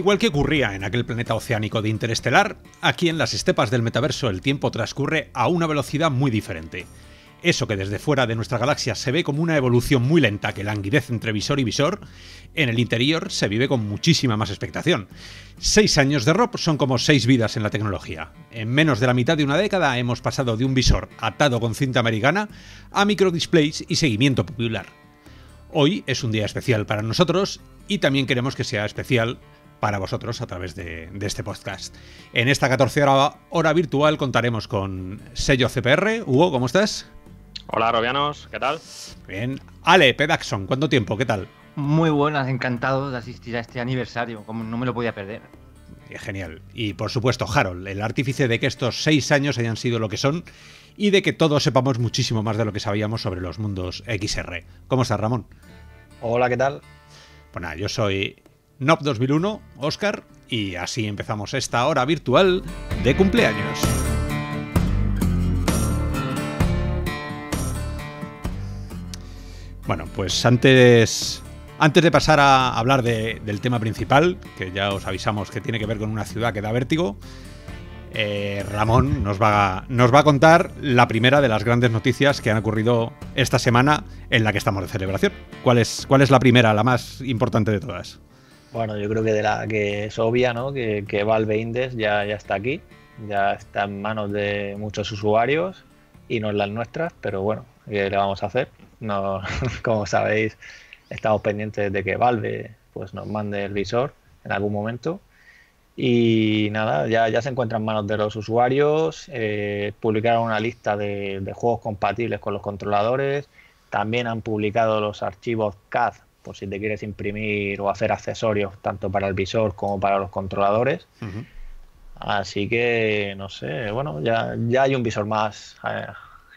Igual que ocurría en aquel planeta oceánico de Interestelar, aquí en las estepas del metaverso el tiempo transcurre a una velocidad muy diferente. Eso que desde fuera de nuestra galaxia se ve como una evolución muy lenta que languidece entre visor y visor, en el interior se vive con muchísima más expectación. Seis años de ROP son como seis vidas en la tecnología. En menos de la mitad de una década hemos pasado de un visor atado con cinta americana a microdisplays y seguimiento popular. Hoy es un día especial para nosotros y también queremos que sea especial para vosotros a través de, este podcast. En esta 14 hora, virtual contaremos con sello CPR. Hugo, ¿cómo estás? Hola, Robianos, ¿qué tal? Bien. Ale, Pedaxon, ¿cuánto tiempo? ¿Qué tal? Muy buenas, encantado de asistir a este aniversario, como no me lo podía perder. Eh, genial. Y por supuesto, Harold, el artífice de que estos seis años hayan sido lo que son y de que todos sepamos muchísimo más de lo que sabíamos sobre los mundos XR. ¿Cómo estás, Ramón? Hola, ¿qué tal? Bueno, pues yo soy NOP 2001, Oscar, y así empezamos esta hora virtual de cumpleaños. Bueno, pues antes, antes de pasar a hablar del tema principal, que ya os avisamos que tiene que ver con una ciudad que da vértigo, eh, Ramón nos va, a, nos va a contar la primera de las grandes noticias que han ocurrido esta semana en la que estamos de celebración. ¿Cuál es, cuál es la primera, la más importante de todas? Bueno, yo creo que de la que es obvia, ¿no? Que, Valve Index ya, ya está aquí, ya está en manos de muchos usuarios y no es las nuestras, pero bueno, ¿qué le vamos a hacer? No, como sabéis, estamos pendientes de que Valve pues nos mande el visor en algún momento. Y nada, ya, se encuentra en manos de los usuarios. Eh, publicaron una lista de, juegos compatibles con los controladores. También han publicado los archivos CAD por si te quieres imprimir o hacer accesorios tanto para el visor como para los controladores. Así que, no sé, bueno, ya, ya hay un visor más eh,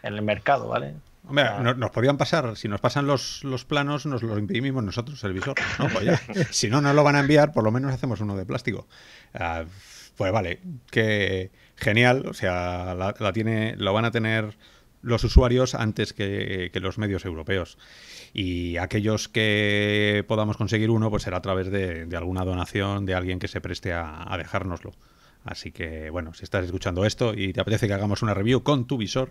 en el mercado, ¿vale? Hombre, ah. nos, podrían pasar, si nos pasan los, planos, nos los imprimimos nosotros, el visor. Pues si no nos lo van a enviar, por lo menos hacemos uno de plástico. Ah, pues vale, que genial, o sea, la tiene, lo van a tener los usuarios antes que, los medios europeos. Y aquellos que podamos conseguir uno, pues será a través de, alguna donación de alguien que se preste a, dejárnoslo. Así que, bueno, si estás escuchando esto y te apetece que hagamos una review con tu visor,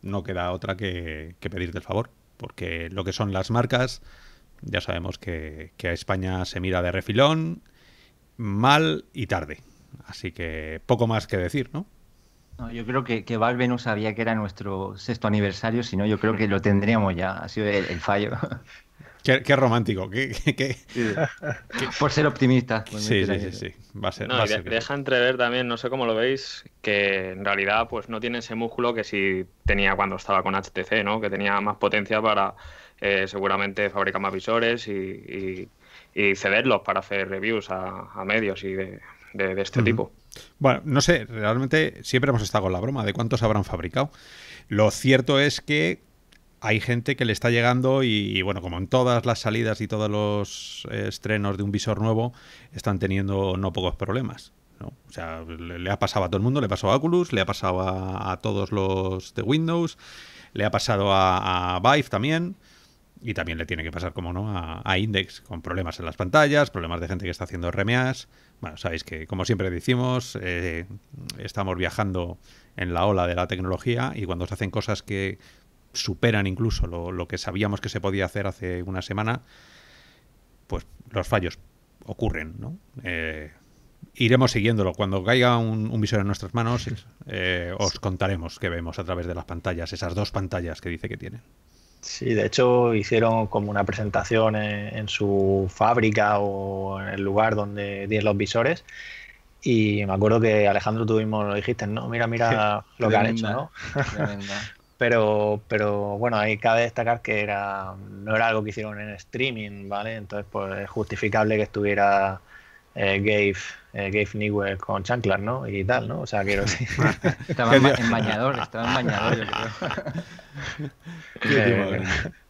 no queda otra que, pedirte el favor. Porque lo que son las marcas, ya sabemos que a España se mira de refilón, mal y tarde. Así que poco más que decir, ¿no? yo creo que, que, Valve no sabía que era nuestro sexto aniversario, sino yo creo que lo tendríamos ya, ha sido el, fallo. Qué, romántico. Por ser optimista. sí, sí, sí, deja entrever también, no sé cómo lo veis, que en realidad pues no tiene ese músculo que sí tenía cuando estaba con HTC, ¿no? Que tenía más potencia para eh, seguramente fabricar más visores y, cederlos para hacer reviews a, medios y de, este tipo. Bueno, no sé, realmente siempre hemos estado con la broma de cuántos habrán fabricado. Lo cierto es que hay gente que le está llegando y, bueno, como en todas las salidas y todos los estrenos de un visor nuevo, están teniendo no pocos problemas. O sea, le, ha pasado a todo el mundo, le ha pasado a Oculus, le ha pasado a, todos los de Windows, le ha pasado a, a Vive también. Y también le tiene que pasar, como no, a, Index, con problemas en las pantallas, problemas de gente que está haciendo RMAs. Bueno, sabéis que, como siempre decimos, eh, estamos viajando en la ola de la tecnología y cuando se hacen cosas que superan incluso lo, que sabíamos que se podía hacer hace una semana, pues los fallos ocurren, ¿no? Eh, iremos siguiéndolo. Cuando caiga un, visor en nuestras manos, eh, os contaremos qué vemos a través de las pantallas, esas dos pantallas que dice que tienen. Sí, de hecho hicieron como una presentación en, su fábrica o en el lugar donde tienen los visores. Y me acuerdo que Alejandro tuvimos lo dijiste, ¿no? Mira, mira lo que han hecho, ¿no? pero, pero bueno, ahí cabe destacar que era, no era algo que hicieron en streaming, ¿vale? Entonces, pues es justificable que estuviera eh, Gabe eh, Gabe Newell con chanclas, ¿no? Y tal, ¿no? O sea, quiero decir. Ah, estaba en, bañador, estaba en bañador, eh,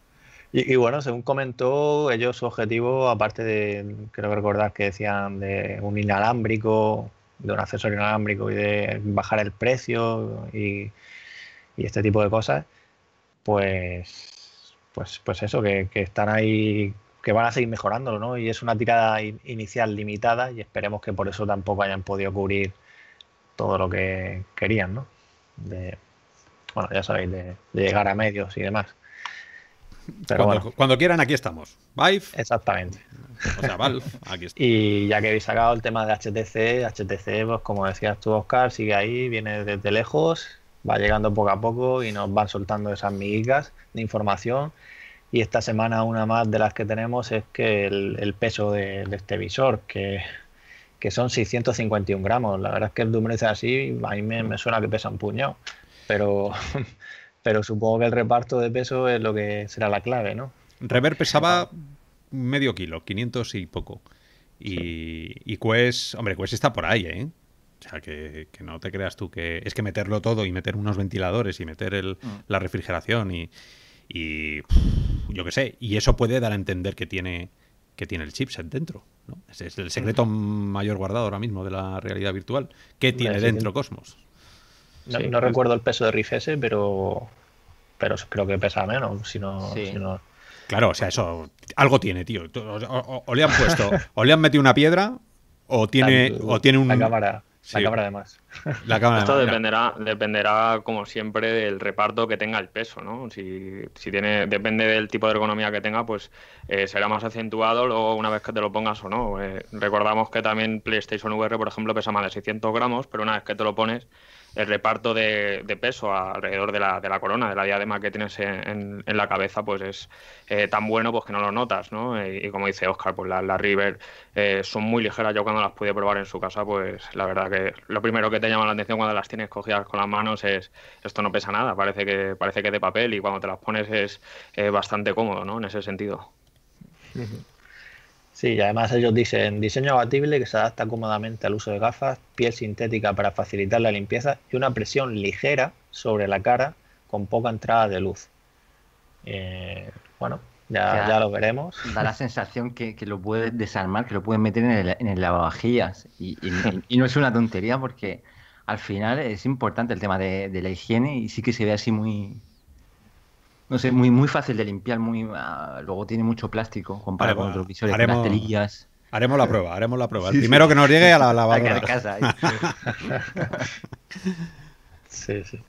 y, bueno, según comentó, ellos su objetivo, aparte de, creo que recordar que decían de un inalámbrico, de un accesorio inalámbrico y de bajar el precio y, este tipo de cosas, pues, pues, pues eso, que están ahí que van a seguir mejorándolo, ¿no? Y es una tirada inicial limitada y esperemos que por eso tampoco hayan podido cubrir todo lo que querían, ¿no? bueno, ya sabéis, de, llegar a medios y demás. Pero cuando, cuando quieran, aquí estamos. Vive. Exactamente. O sea, Valve, aquí está. y ya que habéis sacado el tema de HTC, HTC, pues como decías tú, Oscar, sigue ahí, viene desde lejos, va llegando poco a poco y nos van soltando esas migas de información y esta semana una más de las que tenemos es que el, peso de, este visor, que, son 651 gramos. La verdad es que el es así, a mí me, suena que pesa un puño, pero, pero supongo que el reparto de peso es lo que será la clave, ¿no? Rever pesaba medio kilo, 500 y poco. Y, hombre, Quest está por ahí, ¿eh? O sea, que, que, no te creas tú que es que meterlo todo y meter unos ventiladores y meter el, mm. la refrigeración y, y yo qué sé, y eso puede dar a entender que tiene, que tiene el chipset dentro. ¿no? Ese es el secreto mayor guardado ahora mismo de la realidad virtual. ¿Qué tiene dentro Cosmos? No, recuerdo el peso de Riff S, pero, pero creo que pesa menos. Si Claro, o sea, eso algo tiene, tío. O, le han puesto, o le han metido una piedra, o tiene, o tiene un, cámara. La cámara además. La Esto dependerá, dependerá, como siempre, del reparto que tenga el peso, ¿no? Si, si tiene, depende del tipo de ergonomía que tenga, pues eh, será más acentuado luego una vez que te lo pongas o no. Eh, recordamos que también PlayStation VR, por ejemplo, pesa más de 600 gramos, pero una vez que te lo pones, el reparto de, peso alrededor de la, corona, de la diadema que tienes en, la cabeza, pues es eh, tan bueno pues que no lo notas, ¿no? Eh, y, como dice Oscar, pues las River eh, son muy ligeras. Yo cuando las pude probar en su casa, pues la verdad que lo primero que te llama la atención cuando las tienes cogidas con las manos es esto no pesa nada, parece que, parece que es de papel y cuando te las pones es bastante cómodo, ¿no? En ese sentido. Sí, y además ellos dicen diseño abatible que se adapta cómodamente al uso de gafas, piel sintética para facilitar la limpieza y una presión ligera sobre la cara con poca entrada de luz. Eh, bueno, ya, lo veremos. Da la sensación que, lo puedes desarmar, que lo puedes meter en el, lavavajillas. Y, no es una tontería porque al final es importante el tema de la higiene y sí que se ve así muy, no sé, muy, muy fácil de limpiar, muy ah, luego tiene mucho plástico comparado con otros visores, haremos, pastelillas. Haremos la prueba, haremos la prueba. el primero que nos llegue a la lavadora. sí, sí.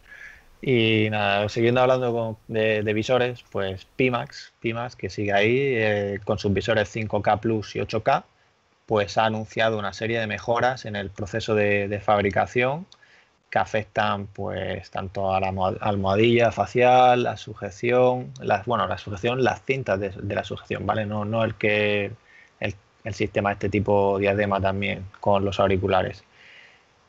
Y nada, siguiendo hablando de, visores, pues Pimax, Pimax que sigue ahí eh, con sus visores 5K Plus y 8K, pues ha anunciado una serie de mejoras en el proceso de fabricación que afectan pues tanto a la almohadilla facial, la sujeción, las, bueno, la sujeción, las cintas de, la sujeción, ¿vale? No, no el que el, sistema este tipo diadema también con los auriculares.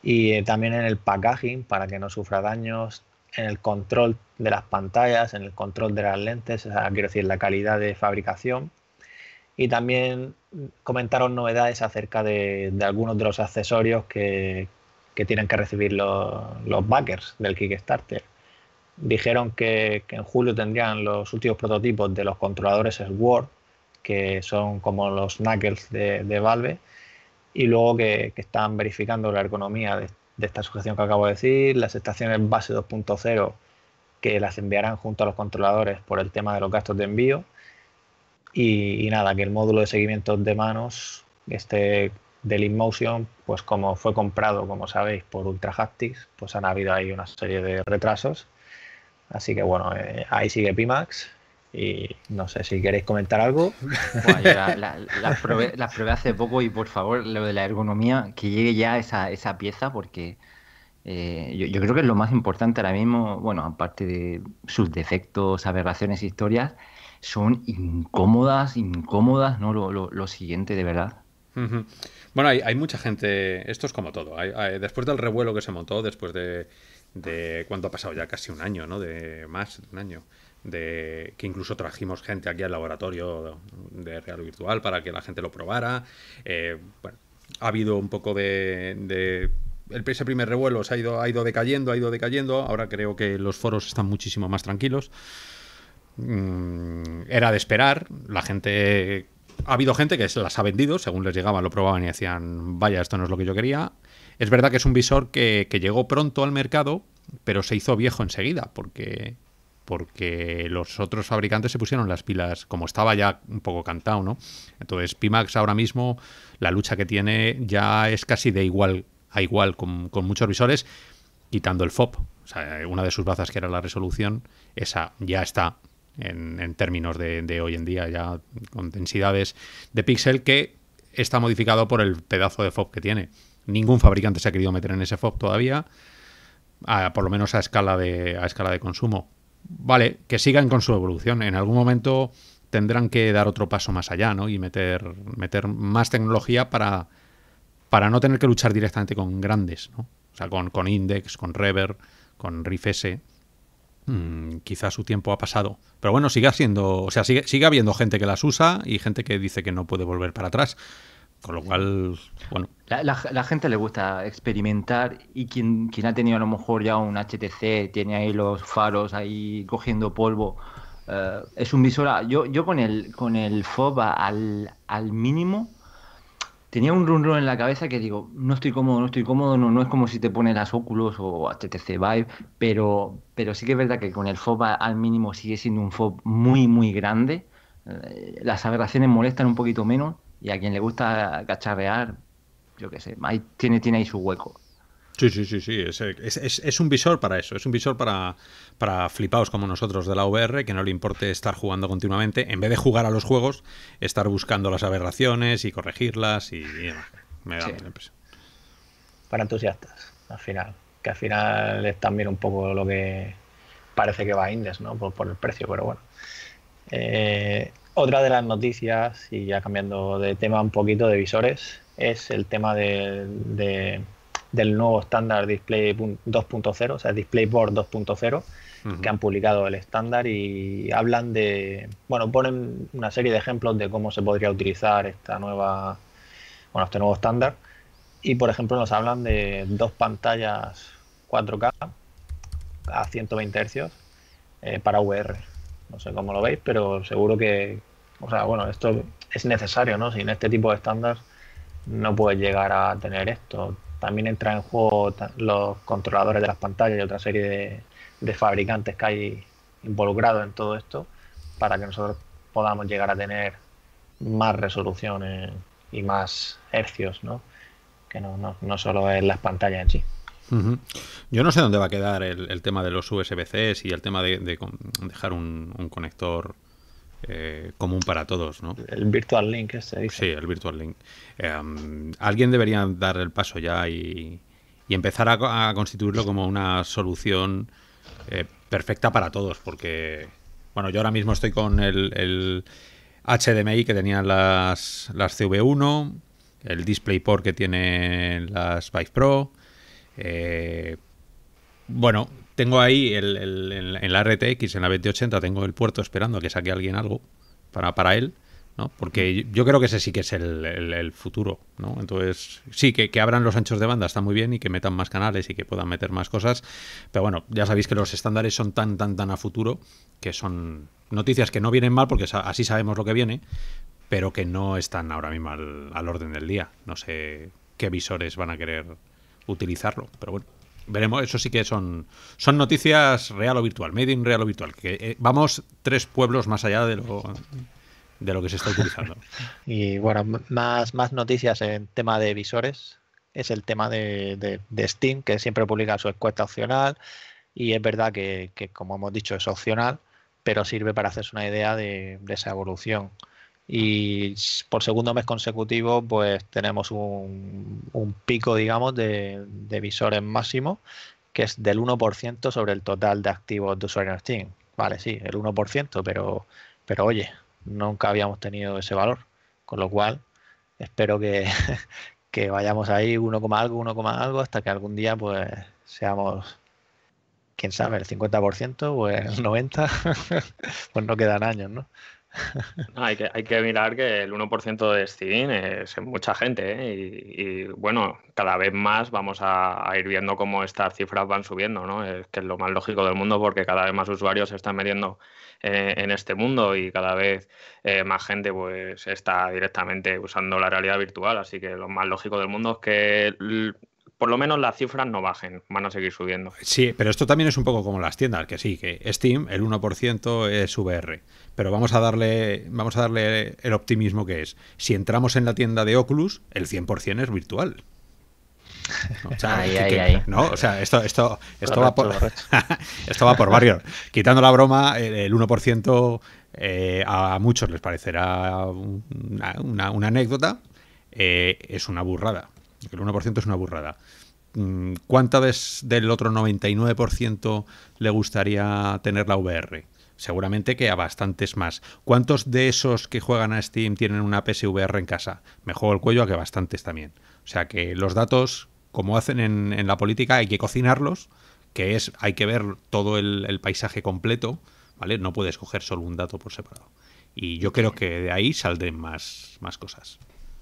Y eh, también en el packaging para que no sufra daños, en el control de las pantallas, en el control de las lentes, quiero decir, la calidad de fabricación. Y también comentaron novedades acerca de algunos de los accesorios que, que tienen que recibir los, backers del Kickstarter. Dijeron que, en julio tendrían los últimos prototipos de los controladores Sword, que son como los Knuckles de, Valve, y luego que, están verificando la ergonomía de, esta sujeción que acabo de decir, las estaciones base 2.0 que las enviarán junto a los controladores por el tema de los gastos de envío. Y, y, nada, que el módulo de seguimiento de manos esté del InMotion, pues como fue comprado, como sabéis, por ultra haptics pues han habido ahí una serie de retrasos. Así que bueno, eh, ahí sigue Pimax. Y no sé si queréis comentar algo. las la, probé, hace poco y por favor, lo de la ergonomía, que llegue ya esa, esa pieza porque eh, yo, creo que es lo más importante ahora mismo, bueno, aparte de sus defectos, aberraciones, e historias, son incómodas, incómodas, ¿no? lo siguiente, de verdad. Bueno, hay, mucha gente, esto es como todo, después del revuelo que se montó, después de, cuando cuánto ha pasado ya casi un año, ¿no? De más de un año, de que incluso trajimos gente aquí al laboratorio de real virtual para que la gente lo probara. Eh, bueno, ha habido un poco de, el, ese primer revuelo se ha ido, ha ido decayendo, ha ido decayendo. Ahora creo que los foros están muchísimo más tranquilos. Mm, era de esperar. La gente ha habido gente que las ha vendido, según les llegaba, lo probaban y decían, vaya, esto no es lo que yo quería. Es verdad que es un visor que, llegó pronto al mercado, pero se hizo viejo enseguida, porque, porque los otros fabricantes se pusieron las pilas, como estaba ya un poco cantado, ¿no? Entonces, Pimax ahora mismo, la lucha que tiene ya es casi de igual a igual con, muchos visores, quitando el FOP, O sea, una de sus bazas que era la resolución, esa ya está en, términos de, hoy en día ya con densidades de píxel que está modificado por el pedazo de FOB que tiene. Ningún fabricante se ha querido meter en ese FOB todavía, por lo menos a escala, de, a escala de consumo. Vale, que sigan con su evolución. En algún momento tendrán que dar otro paso más allá ¿no? y meter, meter más tecnología para, para no tener que luchar directamente con grandes, ¿no? o sea, con, con Index, con Rever, con Riff S. Mm, quizás su tiempo ha pasado. Pero bueno, siga siendo, o sea, sigue, sigue habiendo gente que las usa y gente que dice que no puede volver para atrás. Con lo cual, bueno. La, gente le gusta experimentar y quien, quien, ha tenido a lo mejor ya un HTC, tiene ahí los faros ahí cogiendo polvo. Eh, es un visor. Yo, yo con el con el FOB al, al mínimo tenía un run en la cabeza que digo, no estoy cómodo, no estoy cómodo, no, no es como si te pones las óculos o HTC Vive, pero, pero sí que es verdad que con el FOB al mínimo sigue siendo un FOB muy, muy grande. Eh, las aberraciones molestan un poquito menos y a quien le gusta cacharrear, yo qué sé, tiene, tiene ahí su hueco. Sí, sí, sí, sí. Es, un visor para eso. Es un visor para, para flipaos como nosotros de la VR, que no le importe estar jugando continuamente. En vez de jugar a los juegos, estar buscando las aberraciones y corregirlas y, Me da la impresión. Para entusiastas, al final. Que al final es también un poco lo que parece que va a Indes, ¿no? Por, el precio, pero bueno. Eh, otra de las noticias, y ya cambiando de tema un poquito de visores, es el tema de del nuevo estándar Display 2.0, o sea, Display Board 2.0, que han publicado el estándar y hablan de, bueno, ponen una serie de ejemplos de cómo se podría utilizar esta nueva, bueno, este nuevo estándar. Y, por ejemplo, nos hablan de dos pantallas 4K a 120 Hz eh, para VR. No sé cómo lo veis, pero seguro que, o sea, bueno, esto es necesario, ¿no? Sin este tipo de estándar no puedes llegar a tener esto. También entra en juego los controladores de las pantallas y otra serie de, fabricantes que hay involucrados en todo esto para que nosotros podamos llegar a tener más resoluciones y más hercios, ¿no? Que no, no, solo es las pantallas en sí. Yo no sé dónde va a quedar el, tema de los USB-C y el tema de, dejar un, conector eh, común para todos, ¿no? El Virtual Link, ese dice. Sí, el Virtual Link. Eh, alguien debería dar el paso ya y, empezar a, constituirlo como una solución eh, perfecta para todos, porque, bueno, yo ahora mismo estoy con el, HDMI que tenían las, las CV1, el DisplayPort que tienen las Vive Pro. bueno, tengo ahí en la RTX, en la 2080, tengo el puerto esperando a que saque alguien algo para, para él. ¿no? Porque yo creo que ese sí que es el, futuro, ¿no? Entonces, sí, que, que, abran los anchos de banda está muy bien y que metan más canales y que puedan meter más cosas, pero bueno, ya sabéis que los estándares son tan, tan, tan a futuro que son noticias que no vienen mal porque así sabemos lo que viene, pero que no están ahora mismo al, al orden del día. No sé qué visores van a querer utilizarlo, pero bueno. Veremos, eso sí que son, son noticias real o virtual, made in real o virtual, que eh, vamos tres pueblos más allá de lo, de lo que se está utilizando. y bueno, más, más noticias en tema de visores. Es el tema de, de, Steam, que siempre publica su encuesta opcional. Y es verdad que, como hemos dicho, es opcional, pero sirve para hacerse una idea de, de esa evolución y por segundo mes consecutivo pues tenemos un, pico digamos de, visores máximo que es del 1% sobre el total de activos de usuarios en Steam. Vale, sí, el 1%, pero, pero oye, nunca habíamos tenido ese valor. Con lo cual, espero que, que vayamos ahí 1, algo, 1, algo, hasta que algún día pues seamos, quién sabe, el 50% o el 90%, pues no quedan años, ¿no? hay, que, hay que mirar que el 1% de Steam es mucha gente ¿eh? y, bueno, cada vez más vamos a, ir viendo cómo estas cifras van subiendo, ¿no? Es que es lo más lógico del mundo porque cada vez más usuarios se están metiendo eh, en este mundo y cada vez eh, más gente pues está directamente usando la realidad virtual, así que lo más lógico del mundo es que por lo menos las cifras no bajen, van a seguir subiendo. Sí, pero esto también es un poco como las tiendas, que sí, que Steam, el 1% es VR, pero vamos a darle vamos a darle el optimismo que es. Si entramos en la tienda de Oculus, el 100% es virtual. O sea, ahí, ahí, No, o sea, esto, esto, esto, va por, esto va por barrios. Quitando la broma, el 1% eh, a muchos les parecerá una, anécdota, eh, es una burrada el 1% es una burrada. Mm, ¿cuántas del otro 99% le gustaría tener la VR? Seguramente que a bastantes más. ¿Cuántos de esos que juegan a Steam tienen una PSVR en casa? Me juego el cuello a que bastantes también. O sea que los datos, como hacen en, la política, hay que cocinarlos, que es, hay que ver todo el, paisaje completo, ¿vale? No puedes coger solo un dato por separado. Y yo creo que de ahí saldrán más, más cosas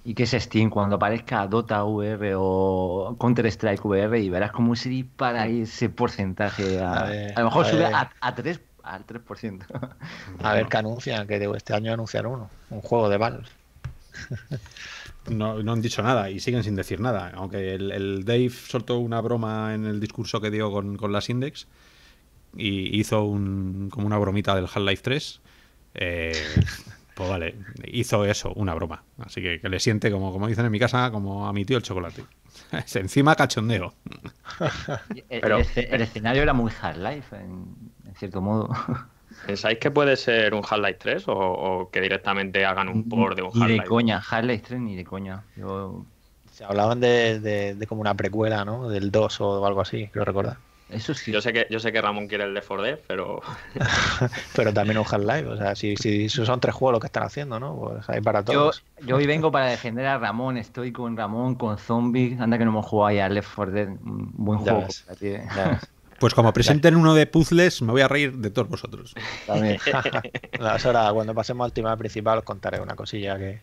y que es Steam cuando aparezca Dota VR o Counter Strike VR y verás cómo se dispara ese porcentaje. A, lo mejor sube a, 3, al 3%. A ver qué anuncian, que este año anuncian uno, un juego de Valve. No, han dicho nada y siguen sin decir nada. Aunque el, Dave soltó una broma en el discurso que dio con, las Index y hizo como una bromita del Half-Life 3. Eh, pues vale, hizo eso, una broma. Así que, le siente, como, como dicen en mi casa, como a mi tío el chocolate. Es encima cachondeo. el, pero, el, escenario era muy hard life, en, cierto modo. ¿Pensáis que puede ser un Half-Life 3 o, que directamente hagan un por de un Half-Life? Ni de coña, Hard life 3 ni de coña. Se hablaban de, de, como una precuela, ¿no? Del 2 o algo así, ¿lo recordar. Eso sí. Yo sé que, yo sé que Ramón quiere el de 4 Dead e, pero. pero también un Half-Life. O sea, si, si son tres juegos lo que están haciendo, ¿no? Pues hay para todos. Yo, hoy vengo para defender a Ramón. Estoy con Ramón, con Zombie Anda que no hemos jugado ya Left 4 Dead, Buen juego. pues como presenten uno de puzzles, me voy a reír de todos vosotros. También. ahora, cuando pasemos al tema principal, os contaré una cosilla que,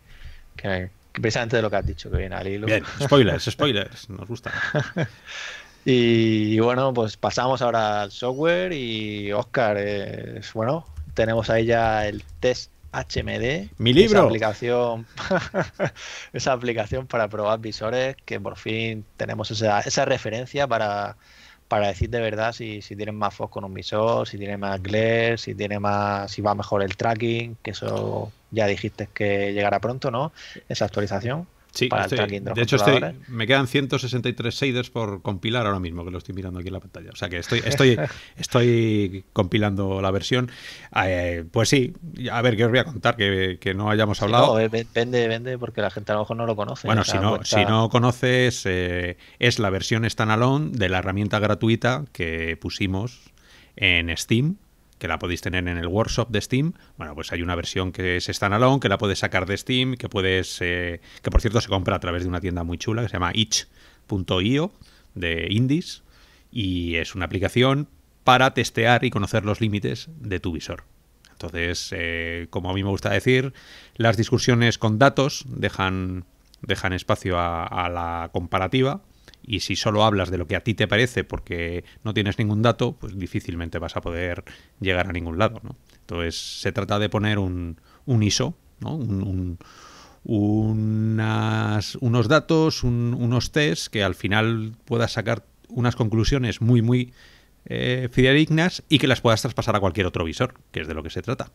que, precisamente de lo que has dicho que viene al Bien, spoilers, spoilers. Nos gusta. Y bueno, pues pasamos ahora al software y Oscar, bueno, tenemos ahí ya el test HMD. Mi libro. Esa aplicación, esa aplicación para probar visores que por fin tenemos esa, esa referencia para, decir de verdad si, si tienen más foco con un visor, si tiene más glare, si tiene más, si va mejor el tracking, que eso ya dijiste que llegará pronto, ¿no? Esa actualización. Sí, de, hecho me quedan 163 shaders por compilar ahora mismo, que lo estoy mirando aquí en la pantalla. O sea que estoy, compilando la versión. Eh, pues sí, a ver, ¿qué os voy a contar? Que, no hayamos hablado. no, vende, vende, porque la gente a lo mejor no lo conoce. Bueno, si pues no, conoces, eh, es la versión standalone de la herramienta gratuita que pusimos en Steam que la podéis tener en el workshop de Steam. Bueno, pues hay una versión que es standalone, que la puedes sacar de Steam, que puedes, eh, que por cierto se compra a través de una tienda muy chula que se llama itch.io de indies y es una aplicación para testear y conocer los límites de tu visor. Entonces, eh, como a mí me gusta decir, las discusiones con datos dejan, dejan espacio a la comparativa y si solo hablas de lo que a ti te parece porque no tienes ningún dato, pues difícilmente vas a poder llegar a ningún lado. ¿no? Entonces se trata de poner un, un ISO, ¿no? un, unas, unos datos, unos tests que al final puedas sacar unas conclusiones muy, muy eh, fidedignas y que las puedas traspasar a cualquier otro visor, que es de lo que se trata.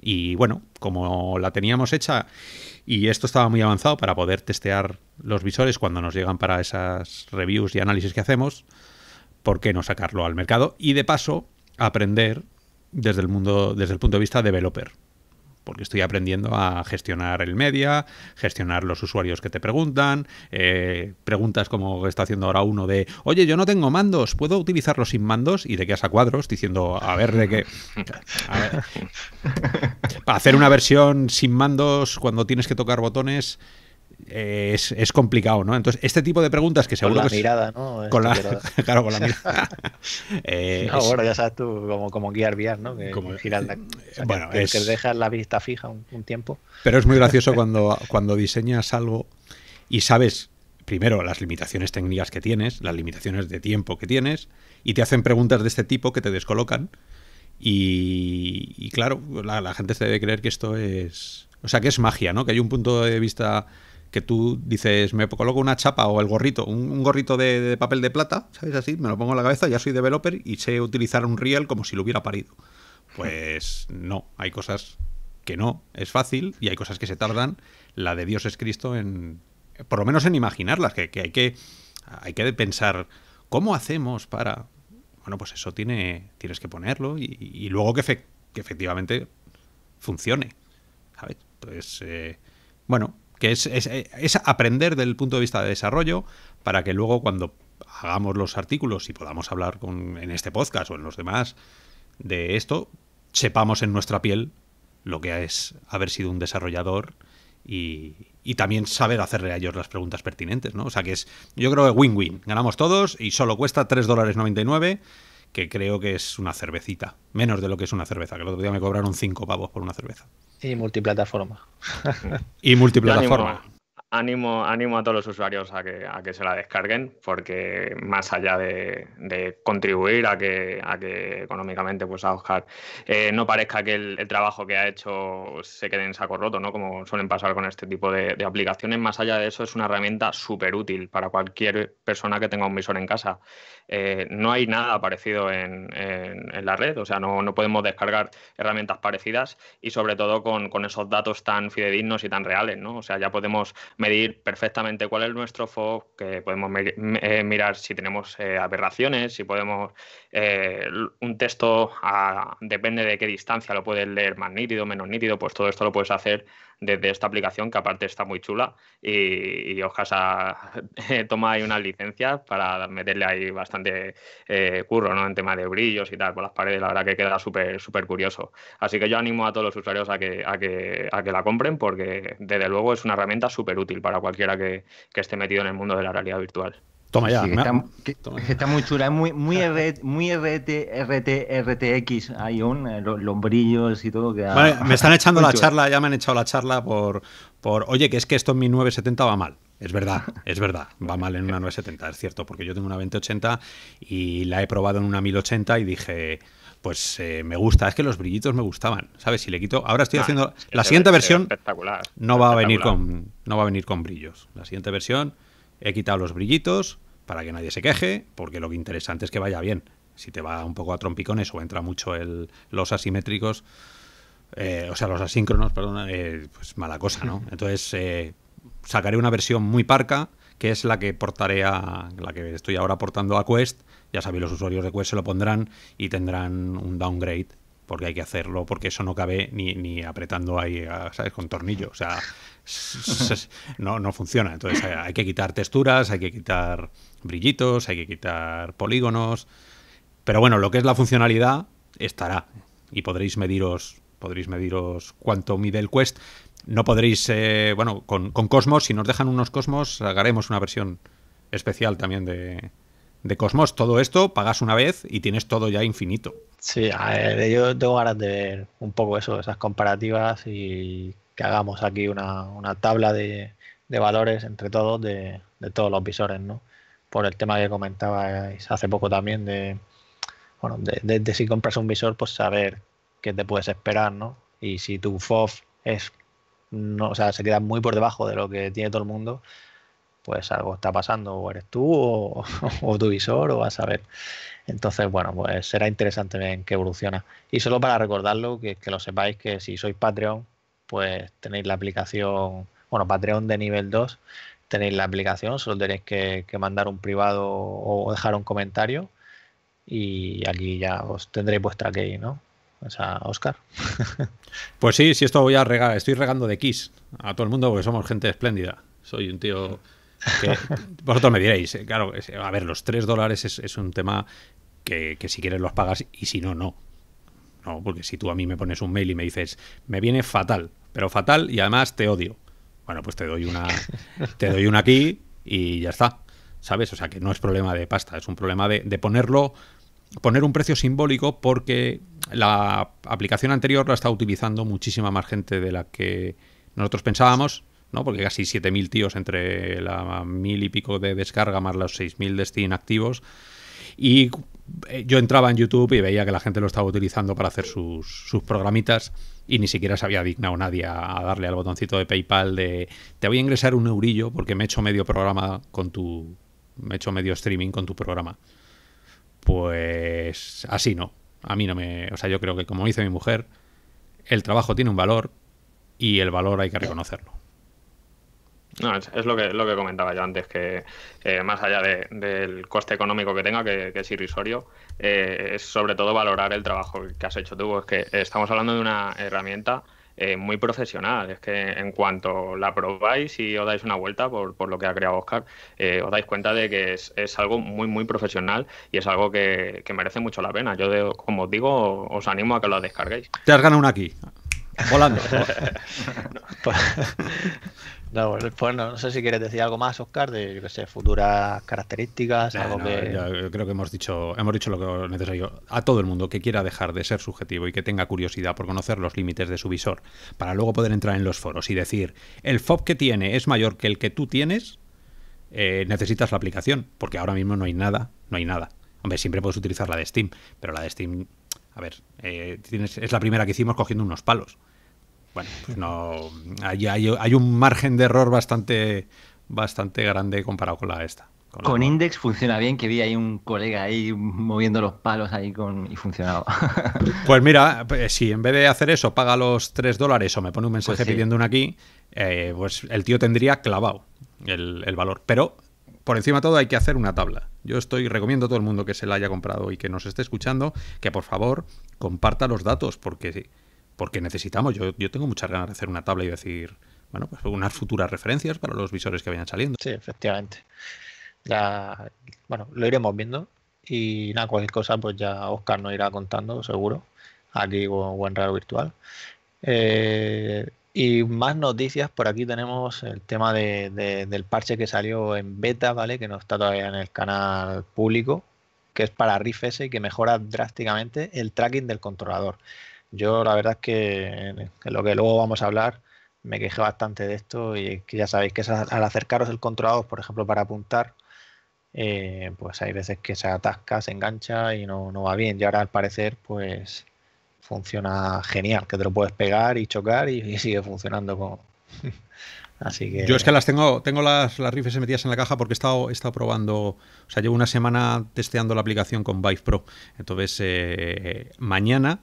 Y bueno, como la teníamos hecha y esto estaba muy avanzado para poder testear los visores cuando nos llegan para esas reviews y análisis que hacemos, ¿por qué no sacarlo al mercado? Y de paso, aprender desde el mundo, desde el punto de vista developer, porque estoy aprendiendo a gestionar el media, gestionar los usuarios que te preguntan, eh, preguntas como está haciendo ahora uno de, oye, yo no tengo mandos, ¿puedo utilizarlos sin mandos? Y de qué a cuadros diciendo, a ver, de qué... A ver. Hacer una versión sin mandos cuando tienes que tocar botones eh, es, complicado, ¿no? Entonces, este tipo de preguntas que seguro con la mirada, ¿no? claro, con la mirada. eh, bueno, ya sabes tú, como, como guiar ¿no? Que, como, girar la, eh, que, dejas la vista fija un, tiempo. Pero es muy gracioso cuando, cuando diseñas algo y sabes primero las limitaciones técnicas que tienes, las limitaciones de tiempo que tienes, y te hacen preguntas de este tipo que te descolocan. Y, claro, la, la, gente se debe creer que esto es. O sea, que es magia, ¿no? Que hay un punto de vista que tú dices, me coloco una chapa o el gorrito, un, gorrito de, papel de plata, ¿sabes? Así, me lo pongo en la cabeza, ya soy developer y sé utilizar un real como si lo hubiera parido. Pues no, hay cosas que no es fácil y hay cosas que se tardan, la de Dios es Cristo, en, por lo menos en imaginarlas, que, hay que hay que pensar cómo hacemos para... Bueno, pues eso tiene, tienes que ponerlo y, luego que, efectivamente funcione. ¿sabes? Entonces, pues, eh, bueno, que es, aprender desde el punto de vista de desarrollo para que luego cuando hagamos los artículos y podamos hablar en este podcast o en los demás de esto, sepamos en nuestra piel lo que es haber sido un desarrollador y, también saber hacerle a ellos las preguntas pertinentes, ¿no? O sea que es, yo creo que win-win. Ganamos todos y solo cuesta 3,99 dólares que creo que es una cervecita, menos de lo que es una cerveza, que el otro día me cobraron cinco pavos por una cerveza. Y multiplataforma. y multiplataforma. Animo, a todos los usuarios a que, a que se la descarguen, porque más allá de, contribuir a que, a que económicamente pues a Oscar eh, no parezca que el, trabajo que ha hecho se quede en saco roto, ¿no? como suelen pasar con este tipo de, aplicaciones, más allá de eso es una herramienta súper útil para cualquier persona que tenga un visor en casa. Eh, no hay nada parecido en, la red, o sea, no, podemos descargar herramientas parecidas y sobre todo con, con esos datos tan fidedignos y tan reales, ¿no? O sea, ya podemos medir perfectamente cuál es nuestro foco, que podemos eh, mirar si tenemos eh, aberraciones, si podemos eh, un texto depende de qué distancia lo puedes leer más nítido, menos nítido, pues todo esto lo puedes hacer desde esta aplicación, que aparte está muy chula, y, Ojas toma ahí unas licencias para meterle ahí bastante eh, curro, ¿no? En tema de brillos y tal, por las paredes, la verdad que queda súper, súper curioso. Así que yo animo a todos los usuarios a que, a que, a que la compren, porque desde luego es una herramienta súper útil para cualquiera que esté metido en el mundo de la realidad virtual. Toma ya. está, muy chula, es muy, muy, RT, RTX. Hay un, eh, los, brillos y todo. Que me están echando la charla, ya me han echado la charla por, por, oye, que es que esto en mi 970 va mal. Es verdad, es verdad, va mal en una 970, es cierto, porque yo tengo una 2080 y la he probado en una 1080 y dije, pues eh, me gusta, es que los brillitos me gustaban, ¿sabes? Si le quito, ahora estoy haciendo la siguiente versión espectacular. No va a venir con no va a venir con brillos. La siguiente versión He quitado los brillitos para que nadie se queje, porque lo que interesante es que vaya bien. Si te va un poco a trompicones o entra mucho el, los asimétricos, eh, o sea, los asíncronos, perdón, eh, pues mala cosa, ¿no? Entonces, eh, sacaré una versión muy parca, que es la que portaré a, la que estoy ahora portando a Quest. Ya sabéis, los usuarios de Quest se lo pondrán y tendrán un downgrade porque hay que hacerlo, porque eso no cabe ni, apretando ahí, ¿sabes? Con tornillo, o sea, no, funciona. Entonces hay que quitar texturas, hay que quitar brillitos, hay que quitar polígonos, pero bueno, lo que es la funcionalidad estará y podréis mediros, podréis mediros cuánto mide el Quest. No podréis, eh, bueno, con, con Cosmos, si nos dejan unos Cosmos, haremos una versión especial también de, de Cosmos. Todo esto pagas una vez y tienes todo ya infinito. Sí, yo tengo ganas de ver un poco eso, esas comparativas y que hagamos aquí una, tabla de, de, valores entre todos de, todos los visores, ¿no? Por el tema que comentabais hace poco también de, bueno, de, si compras un visor, pues saber qué te puedes esperar, ¿no? Y si tu FOV es, no, o sea, se queda muy por debajo de lo que tiene todo el mundo, pues algo está pasando, o eres tú, o, tu visor, o vas a ver. Entonces, bueno, pues será interesante ver en qué evoluciona. Y solo para recordarlo, que, lo sepáis, que si sois Patreon, pues tenéis la aplicación, bueno, Patreon de nivel 2, tenéis la aplicación, solo tenéis que, mandar un privado o dejar un comentario y aquí ya os tendréis vuestra key, ¿no? O sea, Oscar. Pues sí, si esto voy a regar. Estoy regando de Kiss a todo el mundo porque somos gente espléndida. Soy un tío vosotros me diréis, eh, claro, a ver, los 3 dólares es, un tema que, si quieres los pagas y si no, no. No, porque si tú a mí me pones un mail y me dices, me viene fatal, pero fatal y además te odio. Bueno, pues te doy una, te doy una aquí y ya está. ¿Sabes? O sea que no es problema de pasta, es un problema de, de ponerlo, poner un precio simbólico porque la aplicación anterior la está utilizando muchísima más gente de la que nosotros pensábamos ¿no? Porque casi 7.000 tíos entre la mil y pico de descarga más los 6.000 de Steam activos. Y eh, yo entraba en YouTube y veía que la gente lo estaba utilizando para hacer sus, programitas y ni siquiera se había dignado nadie a, darle al botoncito de PayPal de te voy a ingresar un eurillo porque me he hecho medio programa con tu... me he hecho medio streaming con tu programa. Pues así no. A mí no me... O sea, yo creo que como dice mi mujer, el trabajo tiene un valor y el valor hay que reconocerlo es, lo que lo que comentaba yo antes, que eh, más allá del coste económico que tenga, que, es irrisorio, eh, es sobre todo valorar el trabajo que has hecho tú. Es que estamos hablando de una herramienta eh, muy profesional. Es que en cuanto la probáis y os dais una vuelta por, por lo que ha creado Oscar, os dais cuenta de que es, algo muy, muy profesional y es algo que, merece mucho la pena. Yo, como os digo, os animo a que lo descarguéis. Te has ganado una aquí. Volando. Pues, no, no, sé si quieres decir algo más, Oscar, de yo que sé, futuras características, algo que... creo que hemos dicho, hemos dicho lo que necesario. A todo el mundo que quiera dejar de ser subjetivo y que tenga curiosidad por conocer los límites de su visor, para luego poder entrar en los foros y decir, el FOB que tiene es mayor que el que tú tienes, eh, necesitas la aplicación, porque ahora mismo no hay nada, no hay nada. Hombre, siempre puedes utilizar la de Steam, pero la de Steam, a ver, eh, es la primera que hicimos cogiendo unos palos bueno, pues no, hay, un margen de error bastante, bastante grande comparado con la esta. Con, Index funciona bien, que vi ahí un colega ahí moviendo los palos ahí con... y funcionaba. Pues mira, eh, si en vez de hacer eso paga los 3 dólares o me pone un mensaje pues pidiendo una aquí, eh, pues el tío tendría clavado el, el valor. Pero por encima de todo hay que hacer una tabla. Yo estoy recomiendo a todo el mundo que se la haya comprado y que nos esté escuchando que por favor comparta los datos porque porque necesitamos, yo, tengo muchas ganas de hacer una tabla y decir, bueno, pues unas futuras referencias para los visores que vayan saliendo. Sí, efectivamente. Ya, bueno, lo iremos viendo y nada, cualquier cosa pues ya Oscar nos irá contando, seguro, aquí con en Radio Virtual. Eh, y más noticias, por aquí tenemos el tema del parche que salió en beta, ¿vale? Que no está todavía en el canal público, que es para Riff S y que mejora drásticamente el tracking del controlador. Yo la verdad es que en lo que luego vamos a hablar me quejé bastante de esto y que ya sabéis que al acercaros el controlador, por ejemplo, para apuntar, eh, pues hay veces que se atasca, se engancha y no, va bien. Y ahora al parecer pues funciona genial, que te lo puedes pegar y chocar y, sigue funcionando como... Así que... Yo es que las tengo, tengo las, las metidas en la caja porque he estado, he estado, probando, o sea, llevo una semana testeando la aplicación con Vive Pro. Entonces, eh, mañana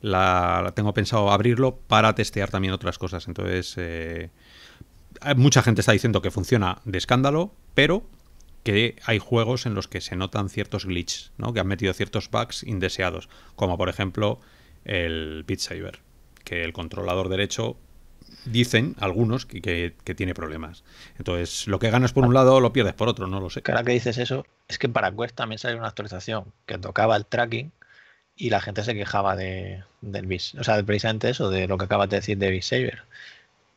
la, tengo pensado abrirlo para testear también otras cosas. Entonces, eh, mucha gente está diciendo que funciona de escándalo, pero que hay juegos en los que se notan ciertos glitches, ¿no? que han metido ciertos bugs indeseados, como por ejemplo el Beat que el controlador derecho dicen algunos que, que, tiene problemas. Entonces, lo que ganas por un lado lo pierdes por otro, no lo sé. Ahora que dices eso, es que para Quest también salió una actualización que tocaba el tracking y la gente se quejaba de, del bis, o sea, precisamente eso, de lo que acabas de decir de Beat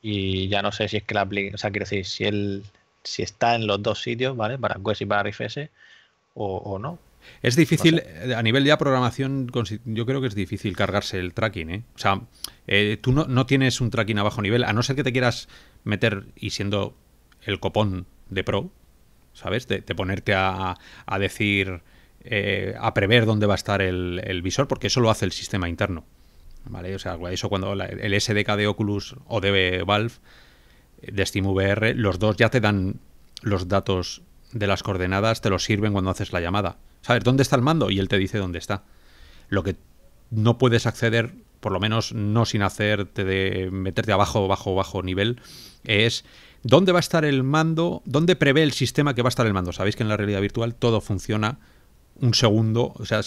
Y ya no sé si es que la aplica, o sea, quiero decir, si él si está en los dos sitios, ¿vale? Para Quest y para Riff o, no. Es difícil, eh, a nivel de programación, yo creo que es difícil cargarse el tracking, ¿eh? O sea, eh, tú no, tienes un tracking a bajo nivel, a no ser que te quieras meter y siendo el copón de pro, ¿sabes? De, ponerte a, a decir eh, a prever dónde va a estar el, visor, porque eso lo hace el sistema interno. ¿Vale? O sea, eso cuando el SDK de Oculus o de Valve, de SteamVR, los dos ya te dan los datos de las coordenadas, te los sirven cuando haces la llamada. ¿Sabes dónde está el mando? Y él te dice dónde está. Lo que no puedes acceder, por lo menos no sin hacerte de meterte abajo, bajo, bajo nivel, es dónde va a estar el mando, dónde prevé el sistema que va a estar el mando. Sabéis que en la realidad virtual todo funciona un segundo, o sea,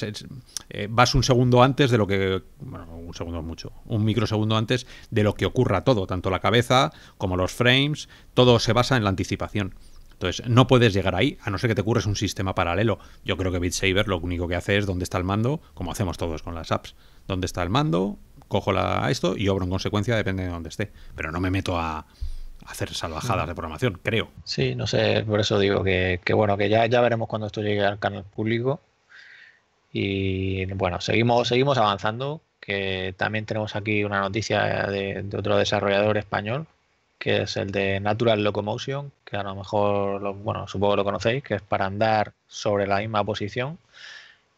eh, vas un segundo antes de lo que, bueno, un segundo es mucho, un microsegundo antes de lo que ocurra todo, tanto la cabeza como los frames, todo se basa en la anticipación. Entonces, no puedes llegar ahí, a no ser que te ocurres un sistema paralelo. Yo creo que BitSaver lo único que hace es dónde está el mando, como hacemos todos con las apps. ¿Dónde está el mando? Cojo la, esto y obro en consecuencia, depende de dónde esté. Pero no me meto a, hacer salvajadas mm. de programación, creo. Sí, no sé, por eso digo que, bueno, que ya, ya veremos cuando esto llegue al canal público. Y bueno, seguimos, seguimos avanzando, que también tenemos aquí una noticia de, otro desarrollador español, que es el de Natural Locomotion, que a lo mejor, bueno, supongo lo conocéis, que es para andar sobre la misma posición.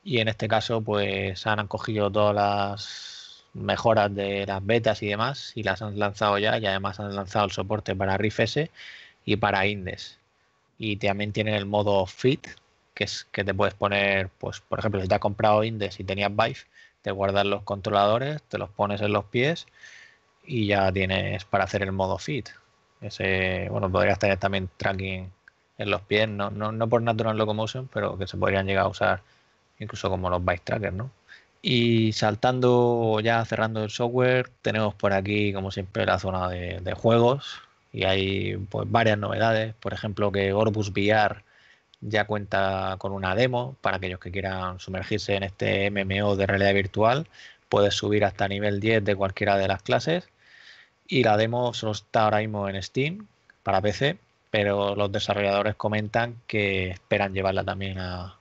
Y en este caso, pues han cogido todas las mejoras de las betas y demás, y las han lanzado ya, y además han lanzado el soporte para Riff S y para Indes. Y también tienen el modo Fit, que es que te puedes poner, pues por ejemplo, si te has comprado Indes y tenías Vive, te guardas los controladores, te los pones en los pies y ya tienes para hacer el modo Fit. Ese, bueno, podrías tener también tracking en los pies, no, no, no por Natural Locomotion, pero que se podrían llegar a usar incluso como los Vive Trackers, ¿no? Y saltando ya cerrando el software, tenemos por aquí, como siempre, la zona de, juegos. Y hay pues, varias novedades. Por ejemplo, que Orbus VR ya cuenta con una demo para aquellos que quieran sumergirse en este MMO de realidad virtual. Puedes subir hasta nivel 10 de cualquiera de las clases. Y la demo solo está ahora mismo en Steam para PC, pero los desarrolladores comentan que esperan llevarla también a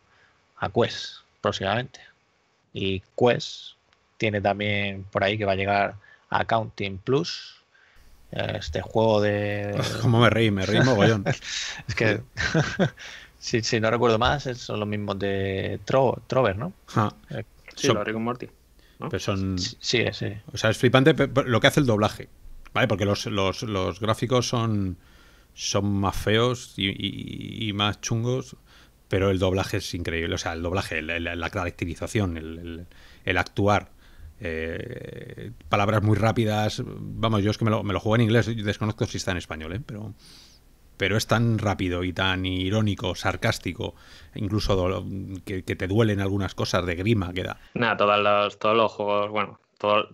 Quest próximamente y Quest. Tiene también por ahí que va a llegar a Accounting Plus. Eh, este juego de. ¿Cómo me reí? Me reí mogollón. es que. si, no recuerdo más, son los mismos de Tro, Trover, ¿no? Ah, eh, sí, son... lo con Morty. Sí, sí. O sea, es flipante lo que hace el doblaje. ¿Vale? Porque los, los, los gráficos son son más feos y, más chungos pero el doblaje es increíble. O sea, el doblaje, la caracterización, el, actuar. Eh, palabras muy rápidas. Vamos, yo es que me lo, juego en inglés, desconozco si está en español, ¿eh? pero, pero es tan rápido y tan irónico, sarcástico, incluso que, te duelen algunas cosas de grima que da. Nada, todos los, todos los juegos, bueno,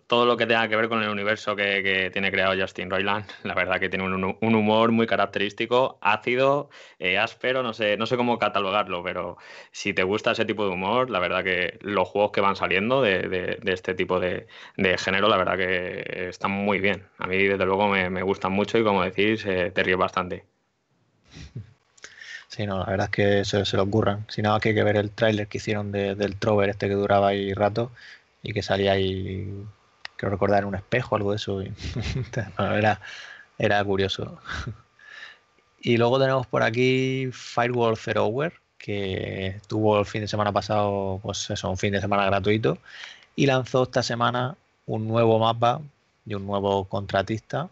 todo, lo que tenga que ver con el universo que, tiene creado Justin Roiland, la verdad que tiene un, humor muy característico, ácido, eh, áspero, no sé, no sé cómo catalogarlo, pero si te gusta ese tipo de humor, la verdad que los juegos que van saliendo de, este tipo de, género, la verdad que están muy bien. A mí, desde luego, me, gustan mucho y, como decís, eh, te ríes bastante. Sí, no, la verdad es que se, lo ocurran. Si nada, que hay que ver el tráiler que hicieron del Trover, este que duraba ahí rato, y que salía ahí, creo recordar, en un espejo, algo de eso. era, era curioso. y luego tenemos por aquí Firewall Zero que tuvo el fin de semana pasado, pues eso, un fin de semana gratuito, y lanzó esta semana un nuevo mapa y un nuevo contratista.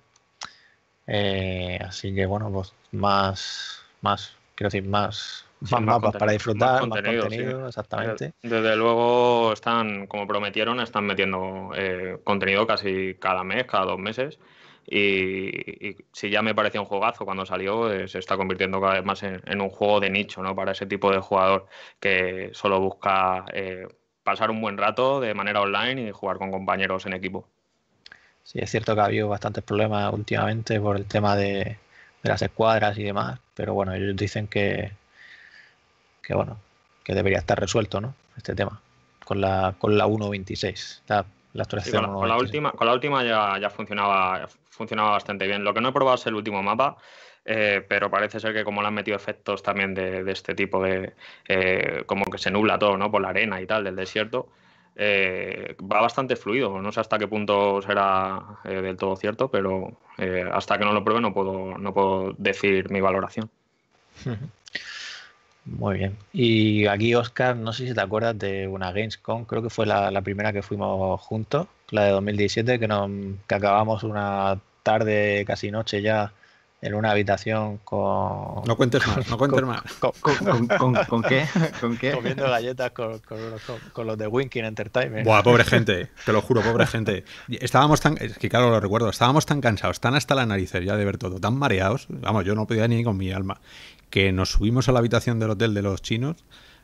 Eh, así que bueno, pues más, más, quiero decir, más más, mapas para disfrutar, más contenido, exactamente. Eh, desde, luego están, como prometieron, están metiendo eh, contenido casi cada mes, cada dos meses. Y, si ya me parecía un juegazo cuando salió, eh, se está convirtiendo cada vez más en, un juego de nicho, ¿no? Para ese tipo de jugador que solo busca pasar un buen rato de manera online y jugar con compañeros en equipo. Sí, es cierto que ha habido bastantes problemas últimamente por el tema de las escuadras y demás, pero bueno, ellos dicen que, que bueno, que debería estar resuelto, ¿no? Este tema, con la, con la 1.26. La, la con, la, última, con la última ya, ya funcionaba, funcionaba bastante bien. Lo que no he probado es el último mapa. Eh, pero parece ser que como le han metido efectos también de, este tipo de eh, como que se nubla todo, ¿no? Por la arena y tal del desierto. Eh, va bastante fluido, no sé hasta qué punto será del todo cierto, pero hasta que no lo pruebe no puedo, no puedo decir mi valoración. Muy bien. Y aquí, Oscar, no sé si te acuerdas de una Gamescom, creo que fue la, primera que fuimos juntos, la de 2017, que, nos, acabamos una tarde, casi noche ya, en una habitación con. No cuentes más, no cuentes más. Con, qué? ¿Con qué? Comiendo galletas con, los de Winkin Entertainment. Buah, pobre gente, te lo juro, pobre gente. Estábamos tan. Es que claro, lo recuerdo, estábamos tan cansados, tan hasta la narices ya de ver todo, tan mareados. Vamos, yo no podía ni con mi alma que nos subimos a la habitación del hotel de los chinos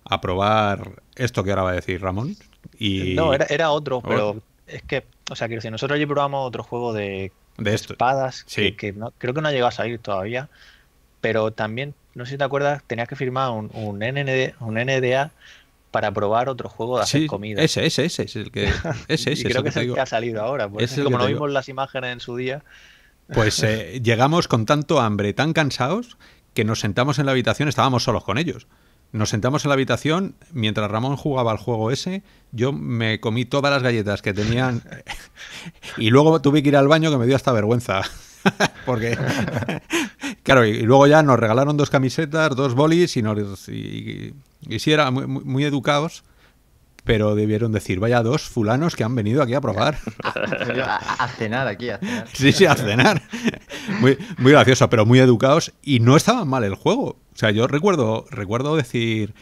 a probar esto que ahora va a decir Ramón. Y... No, era, era otro, pero es que, o sea, quiero decir, nosotros allí probamos otro juego de, espadas que, creo que no ha llegado a salir todavía, pero también, no sé si te acuerdas, tenías que firmar un, un, un NDA para probar otro juego de hacer comida. Ese, ese, ese es el que. Ese, ese, creo que, es el que ha salido ahora. como no vimos las imágenes en su día. Pues eh, llegamos con tanto hambre, tan cansados, que nos sentamos en la habitación, estábamos solos con ellos. Nos sentamos en la habitación, mientras Ramón jugaba al juego ese, yo me comí todas las galletas que tenían y luego tuve que ir al baño que me dio hasta vergüenza. Porque, claro, y luego ya nos regalaron dos camisetas, dos bolis y, nos, y, era muy, muy, educados pero debieron decir, vaya dos fulanos que han venido aquí a probar. A, cenar aquí, cenar. Sí, sí, a cenar. Muy, muy gracioso, pero muy educados y no estaba mal el juego. O sea, yo recuerdo, recuerdo decir,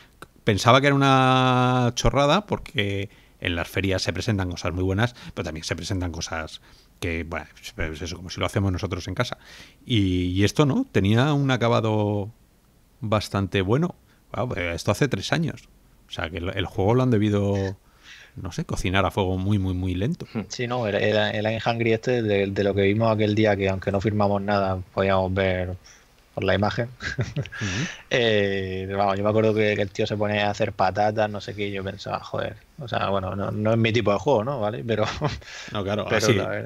pensaba que era una chorrada porque en las ferias se presentan cosas muy buenas, pero también se presentan cosas que, bueno, es pues eso, como si lo hacemos nosotros en casa. Y, esto, ¿no? Tenía un acabado bastante bueno. Pues esto hace tres años. O sea, que el, juego lo han debido no sé, cocinar a fuego muy, muy, muy lento. Hmm. Sí, no, el, en el Hungry este de, de, lo que vimos aquel día, que aunque no firmamos nada, podíamos ver por la imagen. Eh, vamos, yo me acuerdo que, el tío se pone a hacer patatas, no sé qué, y yo pensaba, joder, o sea, bueno, no, es mi tipo de juego, ¿no? ¿Vale? Pero... No, claro,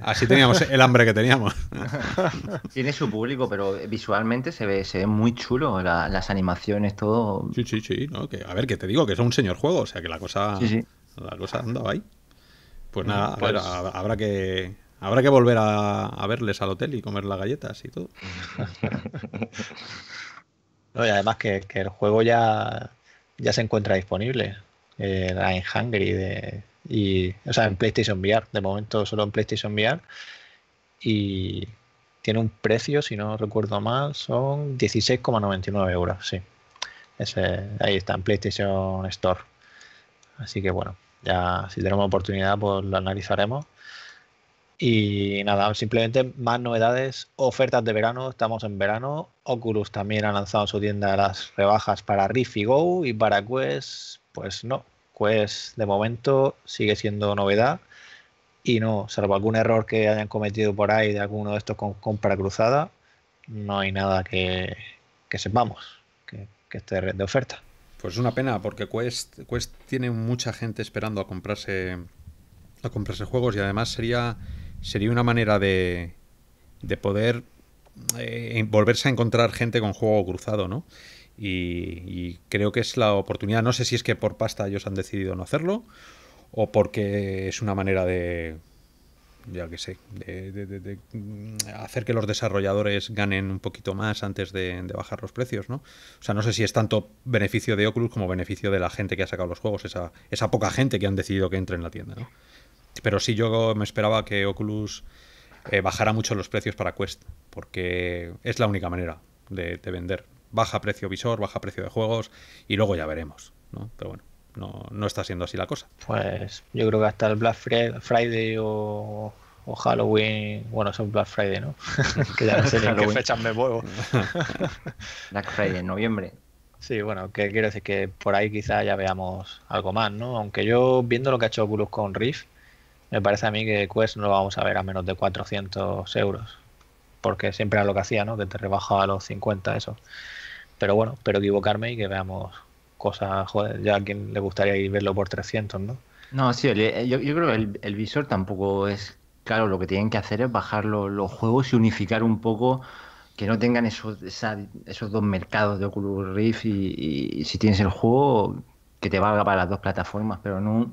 así, teníamos el hambre que teníamos. Tiene su público, pero visualmente se ve, se ve muy chulo, las animaciones, todo... Sí, sí, sí, no, a ver, que te digo, que es un señor juego, o sea, que la cosa, cosa ahí. Pues mm, nada, pues habrá que, Habrá que volver a, verles al hotel y comer las galletas y todo. y además que, el juego ya, ya se encuentra disponible en eh, Hungry y, o sea, en PlayStation VR. De momento solo en PlayStation VR. Y tiene un precio, si no recuerdo mal, son 16,99 euros, sí. Ese, ahí está, en PlayStation Store. Así que bueno, ya si tenemos oportunidad, pues lo analizaremos y nada, simplemente más novedades, ofertas de verano, estamos en verano. Oculus también ha lanzado su tienda las rebajas para Rift y Go y para Quest, pues no. Quest de momento sigue siendo novedad y no, salvo algún error que hayan cometido por ahí de alguno de estos con compra cruzada, no hay nada que, sepamos que, que esté de oferta. Pues es una pena porque Quest, Quest tiene mucha gente esperando a comprarse a comprarse juegos y además sería sería una manera de, de poder eh, volverse a encontrar gente con juego cruzado, ¿no? Y, creo que es la oportunidad. No sé si es que por pasta ellos han decidido no hacerlo o porque es una manera de, ya que sé, de, mm, hacer que los desarrolladores ganen un poquito más antes de, bajar los precios, ¿no? O sea, no sé si es tanto beneficio de Oculus como beneficio de la gente que ha sacado los juegos, esa, esa poca gente que han decidido que entre en la tienda, ¿no? Pero sí, yo me esperaba que Oculus eh, bajara mucho los precios para Quest, porque es la única manera de, vender. Baja precio visor, baja precio de juegos y luego ya veremos, ¿no? Pero bueno, no, está siendo así la cosa. Pues yo creo que hasta el Black Friday o, o Halloween, bueno, son Black Friday, ¿no? que ya no sé en qué fechas me muevo. Black Friday en noviembre. Sí, bueno, que quiero decir que por ahí quizá ya veamos algo más, ¿no? Aunque yo viendo lo que ha hecho Oculus con Rift, me parece a mí que Quest no lo vamos a ver a menos de 400 euros. Porque siempre era lo que hacía, ¿no? Que te rebajaba a los 50, eso. Pero bueno, pero equivocarme y que veamos cosas, joder, ya a quien le gustaría ir verlo por 300, ¿no? No, sí, yo, creo que el, visor tampoco es. Claro, lo que tienen que hacer es bajar los juegos y unificar un poco que no tengan esos, dos mercados de Oculus Rift y si tienes el juego que te valga para las dos plataformas, pero no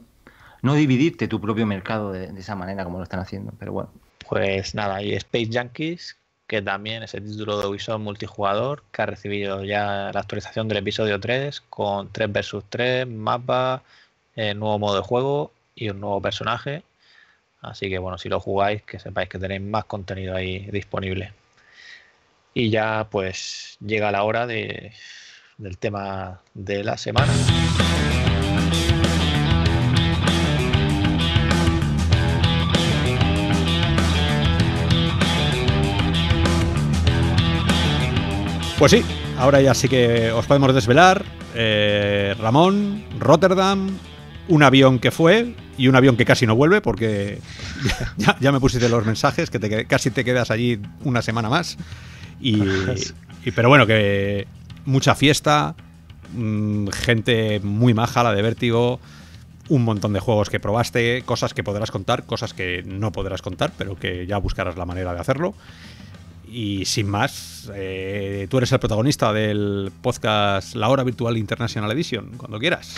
no dividirte tu propio mercado de, esa manera como lo están haciendo, pero bueno. Pues nada, y Space Junkies, que también es el título de Ubisoft multijugador, que ha recibido ya la actualización del episodio 3 con 3 vs 3, mapa, eh, nuevo modo de juego y un nuevo personaje. Así que bueno, si lo jugáis, que sepáis que tenéis más contenido ahí disponible. Y ya pues llega la hora de, del tema de la semana. Pues sí, ahora ya sí que os podemos desvelar. Eh, Ramón, Rotterdam, un avión que fue y un avión que casi no vuelve porque ya, me pusiste los mensajes que casi te quedas allí una semana más. Y, pero bueno, que mucha fiesta, mm, gente muy maja, la de Vértigo, un montón de juegos que probaste, cosas que podrás contar, cosas que no podrás contar, pero que ya buscarás la manera de hacerlo. Y sin más, eh, tú eres el protagonista del podcast La Hora Virtual International Edition, cuando quieras.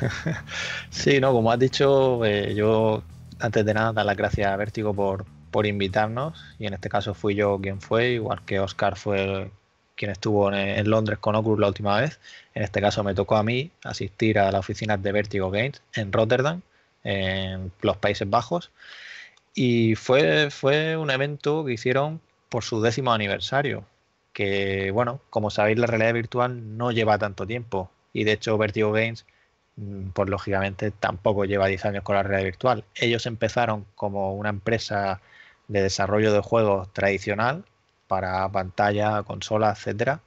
sí, no, como has dicho, eh, yo antes de nada dar las gracias a Vértigo por, por invitarnos y en este caso fui yo quien fue, igual que Oscar fue quien estuvo en, Londres con Oculus la última vez. En este caso me tocó a mí asistir a las oficinas de Vértigo Games en Rotterdam, en los Países Bajos. Y fue, fue un evento que hicieron por su décimo aniversario, que bueno, como sabéis la realidad virtual no lleva tanto tiempo y de hecho Vertigo Games mm, pues lógicamente tampoco lleva 10 años con la realidad virtual. Ellos empezaron como una empresa de desarrollo de juegos tradicional para pantalla, consola, etcétera.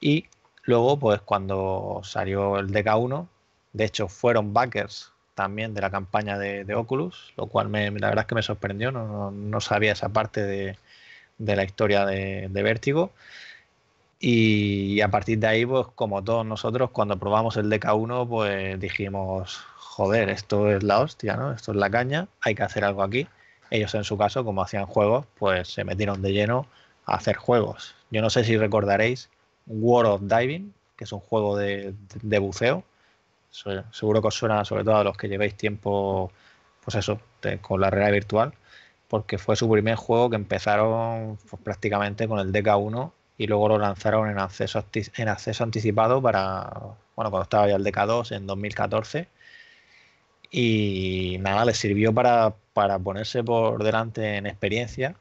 Y luego, pues cuando salió el DK1, de hecho fueron backers también de la campaña de, Oculus, lo cual me, la verdad es que me sorprendió, no sabía esa parte de, de la historia de, Vértigo. Y, a partir de ahí, pues como todos nosotros, cuando probamos el DK1, pues dijimos, joder, esto es la hostia, ¿no? Esto es la caña, hay que hacer algo aquí. Ellos en su caso, como hacían juegos, pues se metieron de lleno a hacer juegos. Yo no sé si recordaréis World of Diving, que es un juego de, buceo. Seguro que os suena sobre todo a los que llevéis tiempo, pues eso, con la realidad virtual porque fue su primer juego que empezaron pues, prácticamente con el DK1 y luego lo lanzaron en acceso, en acceso anticipado para, bueno, cuando estaba ya el DK2 en 2014. Y nada, les sirvió para, para ponerse por delante en experiencia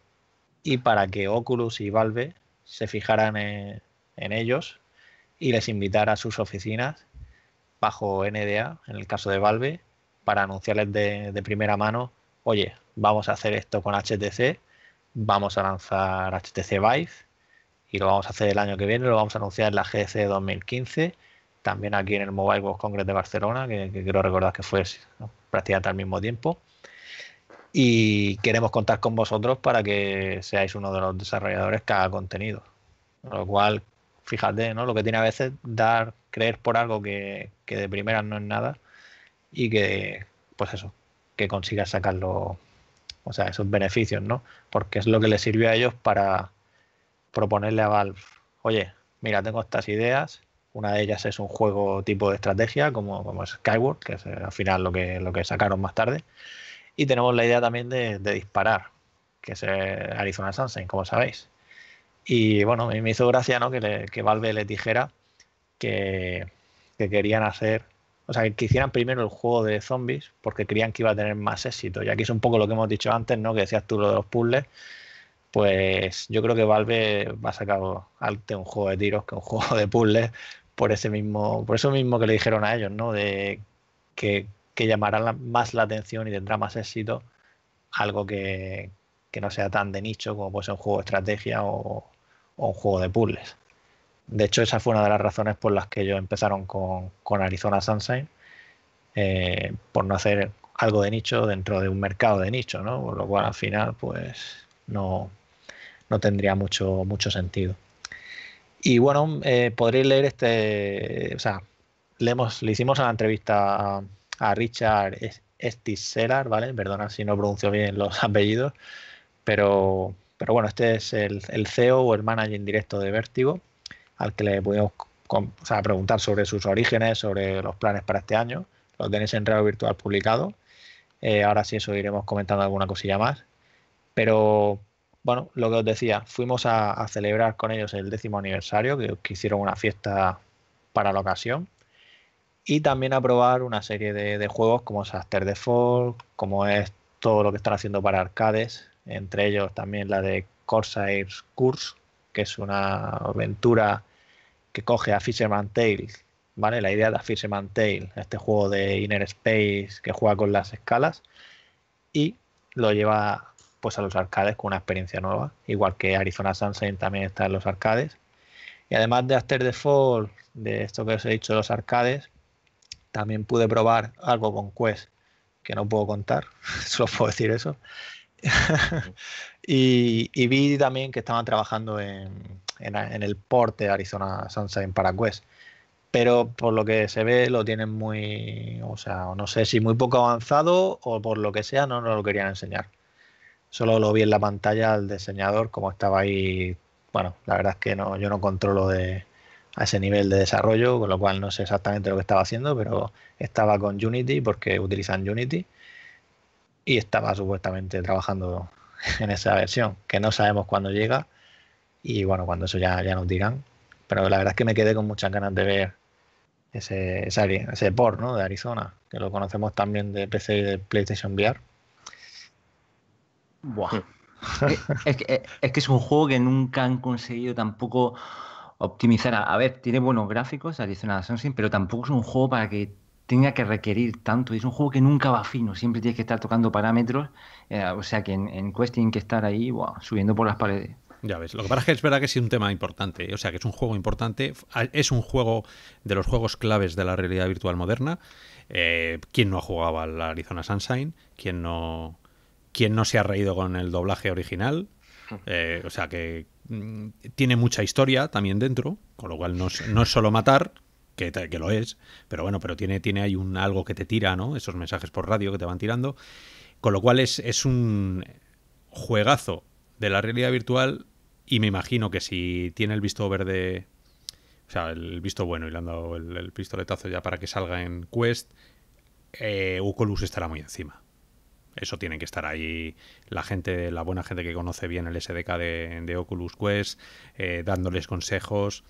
y para que Oculus y Valve se fijaran en, ellos y les invitara a sus oficinas bajo NDA, en el caso de Valve, para anunciarles de primera mano, oye, vamos a hacer esto con HTC, vamos a lanzar HTC Vive y lo vamos a hacer el año que viene, lo vamos a anunciar en la GC 2015, también aquí en el Mobile World Congress de Barcelona, que, quiero recordar que fue prácticamente al mismo tiempo. Y queremos contar con vosotros para que seáis uno de los desarrolladores que haga contenido. Lo cual, fíjate, ¿no? Lo que tiene a veces dar, creer por algo que, que de primeras no es nada y que, pues eso, que consigas sacarlo o sea, esos beneficios, ¿no? Porque es lo que les sirvió a ellos para proponerle a Valve, oye, mira, tengo estas ideas, una de ellas es un juego tipo de estrategia, como, como Skyward, que es eh, al final lo que, lo que sacaron más tarde, y tenemos la idea también de, disparar, que es eh, Arizona Sunshine, como sabéis. Y bueno, me hizo gracia ¿no? que, Valve le dijera que, que querían hacer o sea, que hicieran primero el juego de zombies porque creían que iba a tener más éxito. Y aquí es un poco lo que hemos dicho antes, ¿no? Que decías tú lo de los puzzles. Pues yo creo que Valve va a sacar tener un juego de tiros que un juego de puzzles por ese mismo, por eso mismo que le dijeron a ellos, ¿no? De que, llamará más la atención y tendrá más éxito algo que, no sea tan de nicho como puede ser un juego de estrategia o un juego de puzzles. De hecho, esa fue una de las razones por las que ellos empezaron con, Arizona Sunshine, eh, por no hacer algo de nicho dentro de un mercado de nicho, ¿no? Por lo cual al final, pues, no, no tendría mucho, mucho sentido. Y bueno, eh, podréis leer este, o sea, le, le hicimos una entrevista a, Richard Estiselar, ¿vale? Perdona si no pronuncio bien los apellidos, pero, pero bueno, este es el, CEO o el manager directo de Vértigo al que le pudimos preguntar sobre sus orígenes, sobre los planes para este año. Lo tenéis en real Virtual publicado. Eh, ahora sí, eso iremos comentando alguna cosilla más. Pero bueno, lo que os decía, fuimos a, celebrar con ellos el décimo aniversario, que, hicieron una fiesta para la ocasión. Y también a probar una serie de, juegos como es Default como es todo lo que están haciendo para arcades, entre ellos también la de Corsair's Curse, que es una aventura que coge a Fisherman Tale, ¿vale? La idea de Fisherman Tale, este juego de Inner Space que juega con las escalas y lo lleva pues a los arcades con una experiencia nueva, igual que Arizona Sunshine también está en los arcades. Y además de After the Fall, de esto que os he dicho de los arcades, también pude probar algo con Quest, que no puedo contar, solo puedo decir eso. Y, vi también que estaban trabajando en, el porte de Arizona Sunshine para Quest. Pero por lo que se ve, lo tienen muy. O sea, no sé si muy poco avanzado o por lo que sea, no nos lo querían enseñar. Solo lo vi en la pantalla al diseñador, como estaba ahí. Bueno, la verdad es que no, yo no controlo de, a ese nivel de desarrollo, con lo cual no sé exactamente lo que estaba haciendo, pero estaba con Unity porque utilizan Unity y estaba supuestamente trabajando en esa versión, que no sabemos cuándo llega. Y bueno, cuando eso ya, ya nos dirán. Pero la verdad es que me quedé con muchas ganas de ver ese, ese, ese de Arizona, que lo conocemos también de PC y de PlayStation VR. Buah. es, que, es, que, es un juego que nunca han conseguido tampoco optimizar. A, ver, tiene buenos gráficos, Arizona Sunshine, pero tampoco es un juego para que tenga que requerir tanto. Es un juego que nunca va fino, siempre tienes que estar tocando parámetros. Eh, o sea que en, en Quest tienen que estar ahí subiendo por las paredes. Ya ves, lo que pasa es que es verdad que es un tema importante, ¿eh? o sea que es un juego importante, es un juego de los juegos claves de la realidad virtual moderna. Eh, ¿Quién no ha jugado al Arizona Sunshine? ¿Quién no, no se ha reído con el doblaje original? o sea que mm, tiene mucha historia también dentro, con lo cual no es solo matar, que, lo es, pero bueno, pero tiene, tiene ahí un algo que te tira, ¿no? Esos mensajes por radio que te van tirando. Con lo cual es, es un juegazo de la realidad virtual y me imagino que si tiene el visto verde, o sea, el visto bueno y le han dado el, pistoletazo ya para que salga en Quest, eh, Oculus estará muy encima. Eso tiene que estar ahí la gente, la buena gente que conoce bien el SDK de, Oculus Quest, eh, dándoles consejos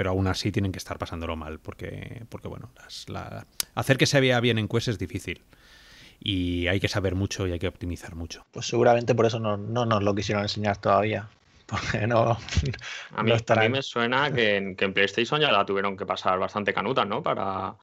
pero aún así tienen que estar pasándolo mal, porque, porque bueno, la, hacer que se vea bien en Quest es difícil. Y hay que saber mucho y hay que optimizar mucho. Pues seguramente por eso no, nos lo quisieron enseñar todavía. Porque no. A mí, a mí me suena que en, que en PlayStation ya la tuvieron que pasar bastante canutas, ¿no? Para,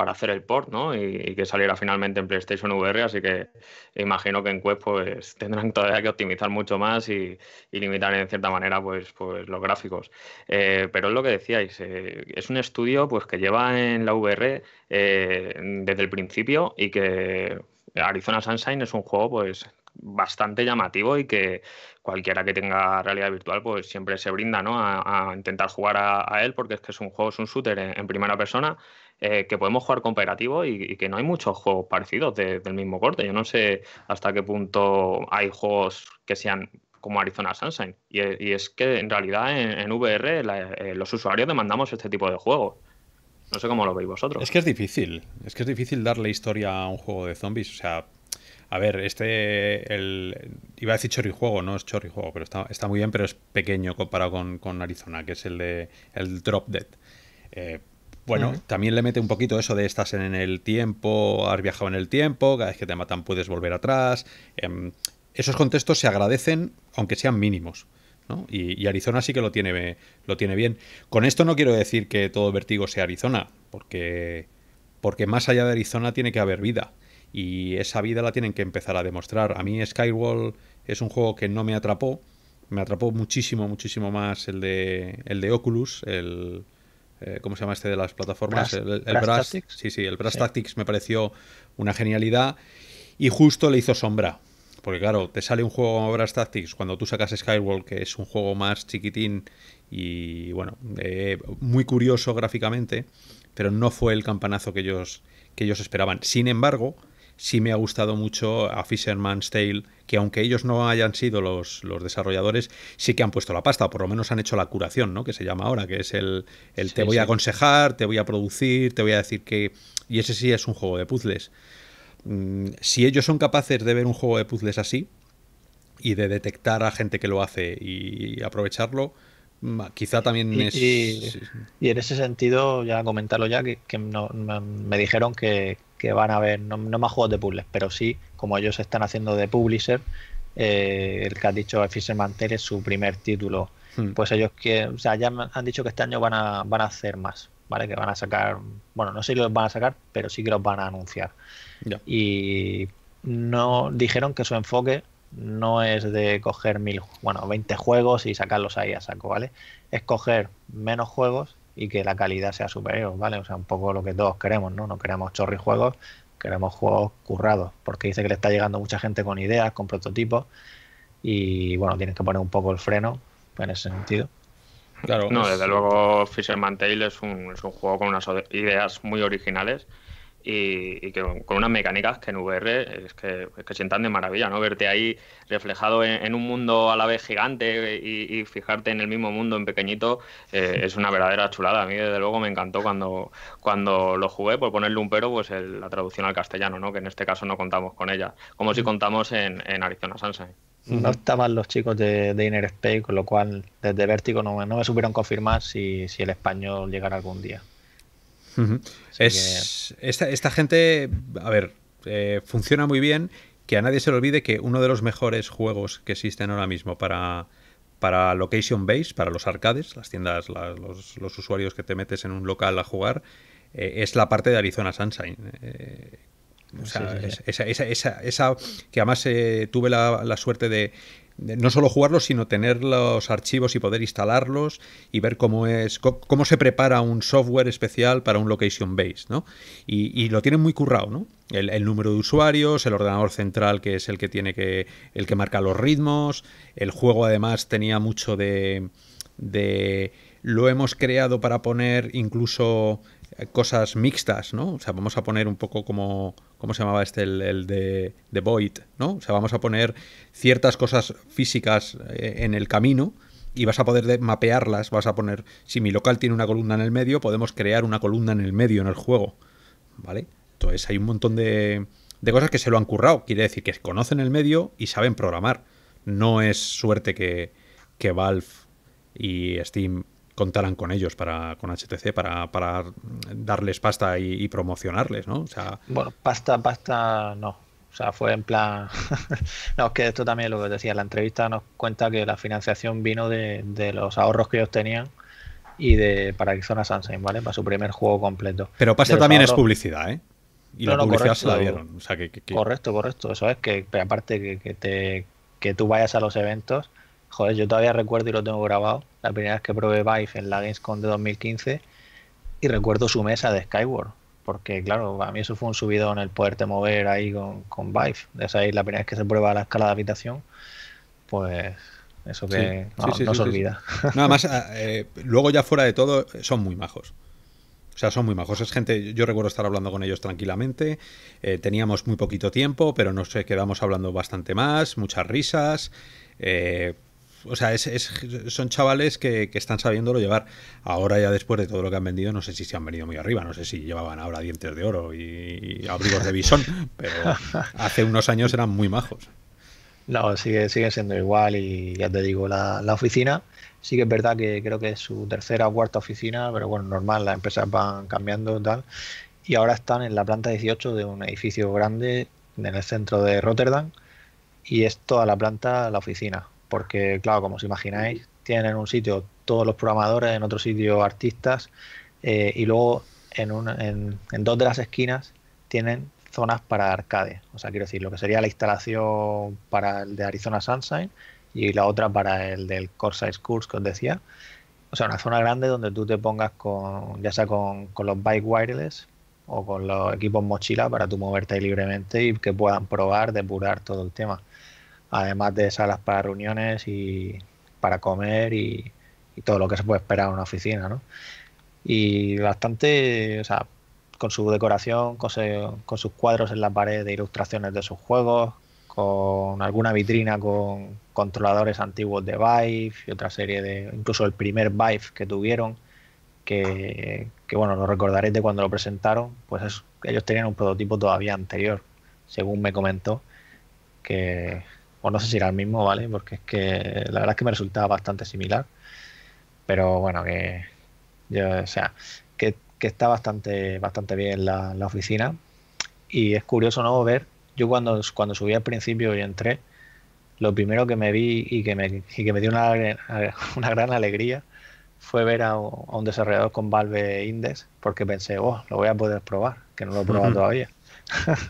para hacer el port, ¿no? Y, que saliera finalmente en PlayStation VR, así que imagino que en Quest pues tendrán todavía que optimizar mucho más y, limitar en cierta manera pues, pues los gráficos. Eh, pero es lo que decíais, eh, es un estudio pues que lleva en la VR eh, desde el principio y que Arizona Sunshine es un juego pues bastante llamativo y que cualquiera que tenga realidad virtual pues siempre se brinda ¿no? a, intentar jugar a, él porque es que es un juego, es un shooter en primera persona eh, que podemos jugar cooperativo y, que no hay muchos juegos parecidos del mismo corte. Yo no sé hasta qué punto hay juegos que sean como Arizona Sunshine. Y, es que en realidad en, VR eh, los usuarios demandamos este tipo de juegos. No sé cómo lo veis vosotros. Es que es difícil. Es que es difícil darle historia a un juego de zombies. O sea, a ver, este. iba a decir juego no es juego, pero está, muy bien, pero es pequeño comparado con, Arizona, que es el de el Drop Dead. Eh, bueno, también le mete un poquito eso de estás en el tiempo, has viajado en el tiempo, cada vez que te matan puedes volver atrás. Em, esos contextos se agradecen, aunque sean mínimos. Y, Arizona sí que lo tiene, lo tiene bien. Con esto no quiero decir que todo Vertigo sea Arizona, porque, porque más allá de Arizona tiene que haber vida. Y esa vida la tienen que empezar a demostrar. A mí Skywall es un juego que no me atrapó. Me atrapó muchísimo, muchísimo más el de, el de Oculus, el, eh, ¿cómo se llama este de las plataformas? el, Brass, Tactics. Sí, sí, el Brass Tactics me pareció una genialidad y justo le hizo sombra. Porque claro, te sale un juego como Brass Tactics cuando tú sacas Skyward, que es un juego más chiquitín y bueno, eh, muy curioso gráficamente, pero no fue el campanazo que ellos, que ellos esperaban. Sin embargo, sí me ha gustado mucho a Fisherman's Tale, que aunque ellos no hayan sido los, desarrolladores, sí que han puesto la pasta, por lo menos han hecho la curación, ¿no? Que se llama ahora, que es el, el te voy a aconsejar, te voy a producir, te voy a decir que... Y ese sí es un juego de puzzles. Mm, si ellos son capaces de ver un juego de puzzles así y de detectar a gente que lo hace y aprovecharlo, mm, quizá también y, es... Y, y, en ese sentido, ya comentarlo ya, que, me dijeron que, que van a ver no, no, más juegos de puzzles, pero sí, como ellos están haciendo de publisher, eh, el que ha dicho Fisher Mantel es su primer título. Hmm. Pues ellos que, o sea, ya han dicho que este año van a, van a hacer más, ¿vale? Que van a sacar, bueno, no sé si los van a sacar, pero sí que los van a anunciar. Y no dijeron que su enfoque no es de coger mil, bueno, 20 juegos y sacarlos ahí a saco, ¿vale? Es coger menos juegos y que la calidad sea superior, ¿vale? O sea, un poco lo que todos queremos, ¿no? No queremos juegos, queremos juegos currados, porque dice que le está llegando mucha gente con ideas, con prototipos, y bueno, tienes que poner un poco el freno en ese sentido. Claro. No, desde luego Fisherman Tail es es un juego con unas ideas muy originales y, que, con unas mecánicas que en VR es que, sientan de maravilla, ¿no? Verte ahí reflejado en, un mundo a la vez gigante y, fijarte en el mismo mundo en pequeñito eh, es una verdadera chulada. A mí, desde luego, me encantó cuando, cuando lo jugué, por ponerle un pero, pues la traducción al castellano, ¿no? Que en este caso no contamos con ella, como si mm. contamos en, Arizona Sunshine. No estaban los chicos de, Inner Space, con lo cual desde Vértigo no, me supieron confirmar si, si el español llegará algún día es, esta, gente, a ver, eh, funciona muy bien. Que a nadie se le olvide que uno de los mejores juegos que existen ahora mismo para, para location base, para los arcades, las tiendas, los, usuarios que te metes en un local a jugar, eh, es la parte de Arizona Sunshine. Eh, o sea, Esa, esa, esa, que además tuve la, suerte de no solo jugarlos, sino tener los archivos y poder instalarlos y ver cómo es cómo se prepara un software especial para un location base, ¿no? Y, lo tienen muy currado, ¿no? El, el, número de usuarios, el ordenador central que es el que tiene que el que marca los ritmos, el juego además tenía mucho de, de lo hemos creado para poner incluso eh, cosas mixtas, ¿no? O sea, vamos a poner un poco como ¿Cómo se llamaba este? El, de, Void, ¿no? O sea, vamos a poner ciertas cosas físicas eh, en el camino y vas a poder mapearlas. Vas a poner, si mi local tiene una columna en el medio, podemos crear una columna en el medio en el juego, ¿vale? Entonces hay un montón de, de cosas que se lo han currado. Quiere decir que conocen el medio y saben programar. No es suerte que, que Valve y Steam contaran con ellos para con HTC para, para darles pasta y, promocionarles, ¿no? O sea, bueno, pasta, pasta, no. O sea, fue en plan. no, es que esto también lo que decía, la entrevista nos cuenta que la financiación vino de, los ahorros que ellos tenían y de para zona Sunshine, ¿vale? Para su primer juego completo. Pero pasta también es publicidad, ¿eh? Y la publicidad se la dieron. O sea, que, Correcto, correcto. Eso es que, aparte que, te, que tú vayas a los eventos Joder, yo todavía recuerdo y lo tengo grabado, la primera vez que probé Vive en la Gamescom de 2015 y recuerdo su mesa de Skyward, porque claro, a mí eso fue un subidón el poderte mover ahí con, con Vive. Esa es la primera vez que se prueba la escala de habitación, pues eso que no, se olvida. Nada más, luego ya fuera de todo, eh, son muy majos. O sea, son muy majos. Es gente, yo recuerdo estar hablando con ellos tranquilamente. Eh, teníamos muy poquito tiempo, pero nos eh, quedamos hablando bastante más, muchas risas. Eh, o sea, es, son chavales que, están sabiéndolo llevar. Ahora ya después de todo lo que han vendido, no sé si se han venido muy arriba, no sé si llevaban ahora dientes de oro y, abrigos de bisón, pero hace unos años eran muy majos. No, sigue, sigue siendo igual y ya te digo, la, la oficina sí que es verdad que creo que es su tercera o cuarta oficina, pero bueno, normal, las empresas van cambiando y tal. Y ahora están en la planta 18 de un edificio grande en el centro de Rotterdam y es toda la planta la oficina porque claro, como os imagináis, tienen en un sitio todos los programadores, en otro sitio artistas, eh, y luego en, un, en, dos de las esquinas tienen zonas para arcade, o sea, quiero decir, lo que sería la instalación para el de Arizona Sunshine y la otra para el del Corsair Course que os decía. O sea, una zona grande donde tú te pongas con, ya sea con, con los bike wireless o con los equipos mochila para tú moverte libremente y que puedan probar, depurar todo el tema además de salas para reuniones y para comer y, todo lo que se puede esperar en una oficina, ¿no? Y bastante, o sea, con su decoración, con, sus cuadros en la pared de ilustraciones de sus juegos, con alguna vitrina con controladores antiguos de Vive y otra serie de, incluso el primer Vive que tuvieron, que, bueno, lo recordaréis de cuando lo presentaron, pues ellos tenían un prototipo todavía anterior, según me comentó, que, o pues no sé si era el mismo, ¿vale? Porque es que la verdad es que me resultaba bastante similar. Pero bueno, que yo, o sea, que, está bastante, bastante bien la, oficina. Y es curioso, ¿no? Ver, yo cuando, cuando subí al principio y entré, lo primero que me vi y que me, me dio una, gran alegría fue ver a, a, un desarrollador con Valve Index, porque pensé, oh, lo voy a poder probar, que no lo he probado todavía.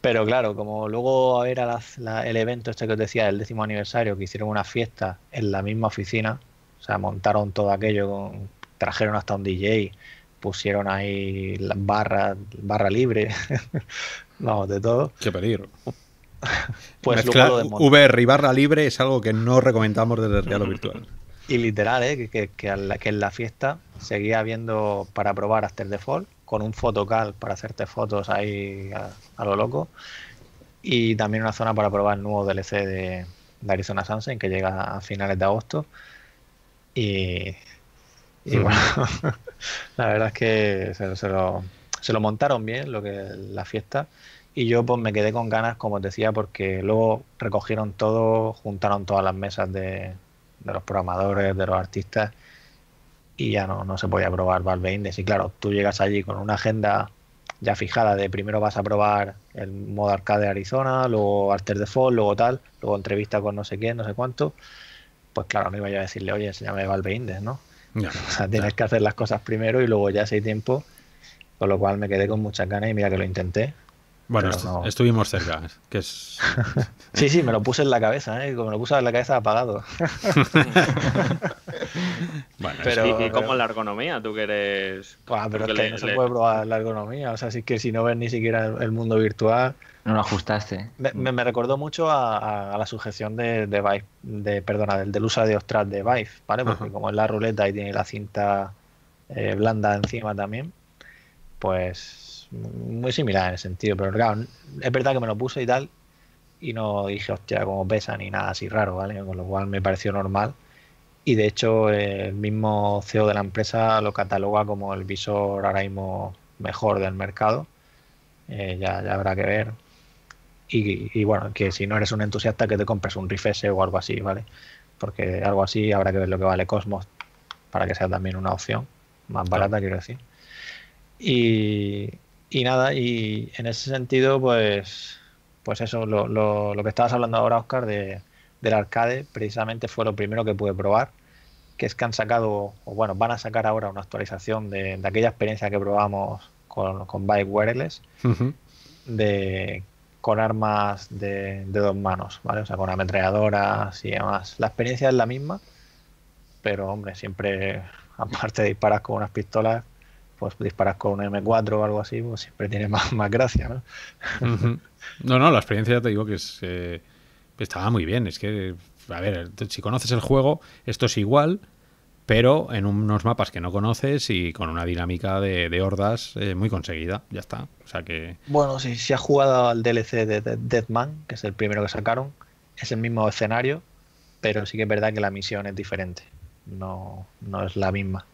Pero claro, como luego era el evento este que os decía, el décimo aniversario, que hicieron una fiesta en la misma oficina, o sea, montaron todo aquello, trajeron hasta un DJ, pusieron ahí barra, barra libre, vamos, de todo. Qué peligro. pues VR y barra libre es algo que no recomendamos desde el Real virtual. Y literal, ¿eh? que, que, que, en la fiesta seguía habiendo para probar After el default con un fotocal para hacerte fotos ahí a, lo loco. Y también una zona para probar el nuevo DLC de, Arizona Sunset que llega a finales de agosto. Y, mm. bueno, la verdad es que se, lo, se, lo, montaron bien, lo que la fiesta. Y yo pues me quedé con ganas, como os decía, porque luego recogieron todo, juntaron todas las mesas de, de los programadores, de los artistas y ya no, no se podía probar Valve Index. Y claro, tú llegas allí con una agenda ya fijada de primero vas a probar el modo arcade de Arizona, luego de Default, luego tal, luego entrevista con no sé quién, no sé cuánto, pues claro, no iba yo a decirle, oye, enséñame Valve Index, ¿no? o sea, tienes que hacer las cosas primero y luego ya si hay tiempo, con lo cual me quedé con muchas ganas y mira que lo intenté, bueno, estuvimos cerca. Que sí, sí, me lo puse en la cabeza, ¿eh? como me lo puse en la cabeza apagado. pero, como la ergonomía, tú que eres. pero no se puede probar la ergonomía. O sea, si que si no ves ni siquiera el, mundo virtual. No lo ajustaste. Me, recordó mucho a, la sujeción de, de de, perdona, del, del uso de Ostras de Vive, ¿vale? Porque como es la ruleta y tiene la cinta eh, blanda encima también, pues muy similar en el sentido, pero claro, es verdad que me lo puse y tal, y no dije, hostia, cómo pesa ni nada así raro, ¿vale? Con lo cual me pareció normal. Y de hecho, el mismo CEO de la empresa lo cataloga como el visor ahora mismo mejor del mercado. Eh, ya, habrá que ver. Y, y, bueno, que si no eres un entusiasta, que te compres un rifese o algo así, ¿vale? Porque algo así habrá que ver lo que vale Cosmos para que sea también una opción más barata, quiero decir. Y, y nada, y en ese sentido, pues, pues eso, lo, lo, lo que estabas hablando ahora, Oscar, de, del arcade, precisamente fue lo primero que pude probar, que es que han sacado, o bueno, van a sacar ahora una actualización de, aquella experiencia que probamos con, Bike Wireless, de, con armas de, de, dos manos, ¿vale? O sea, con ametralladoras y demás. La experiencia es la misma, pero hombre, siempre, aparte de disparar con unas pistolas, pues disparas con un M4 o algo así, pues siempre tiene más, gracia, ¿no? No, la experiencia ya te digo que es, eh, estaba muy bien. Es que, a ver, si conoces el juego, esto es igual, pero en unos mapas que no conoces y con una dinámica de, hordas eh, muy conseguida. Ya está. O sea que. Bueno, si, si has jugado al DLC de, Dead Deadman, que es el primero que sacaron, es el mismo escenario, pero sí que es verdad que la misión es diferente. No, no es la misma.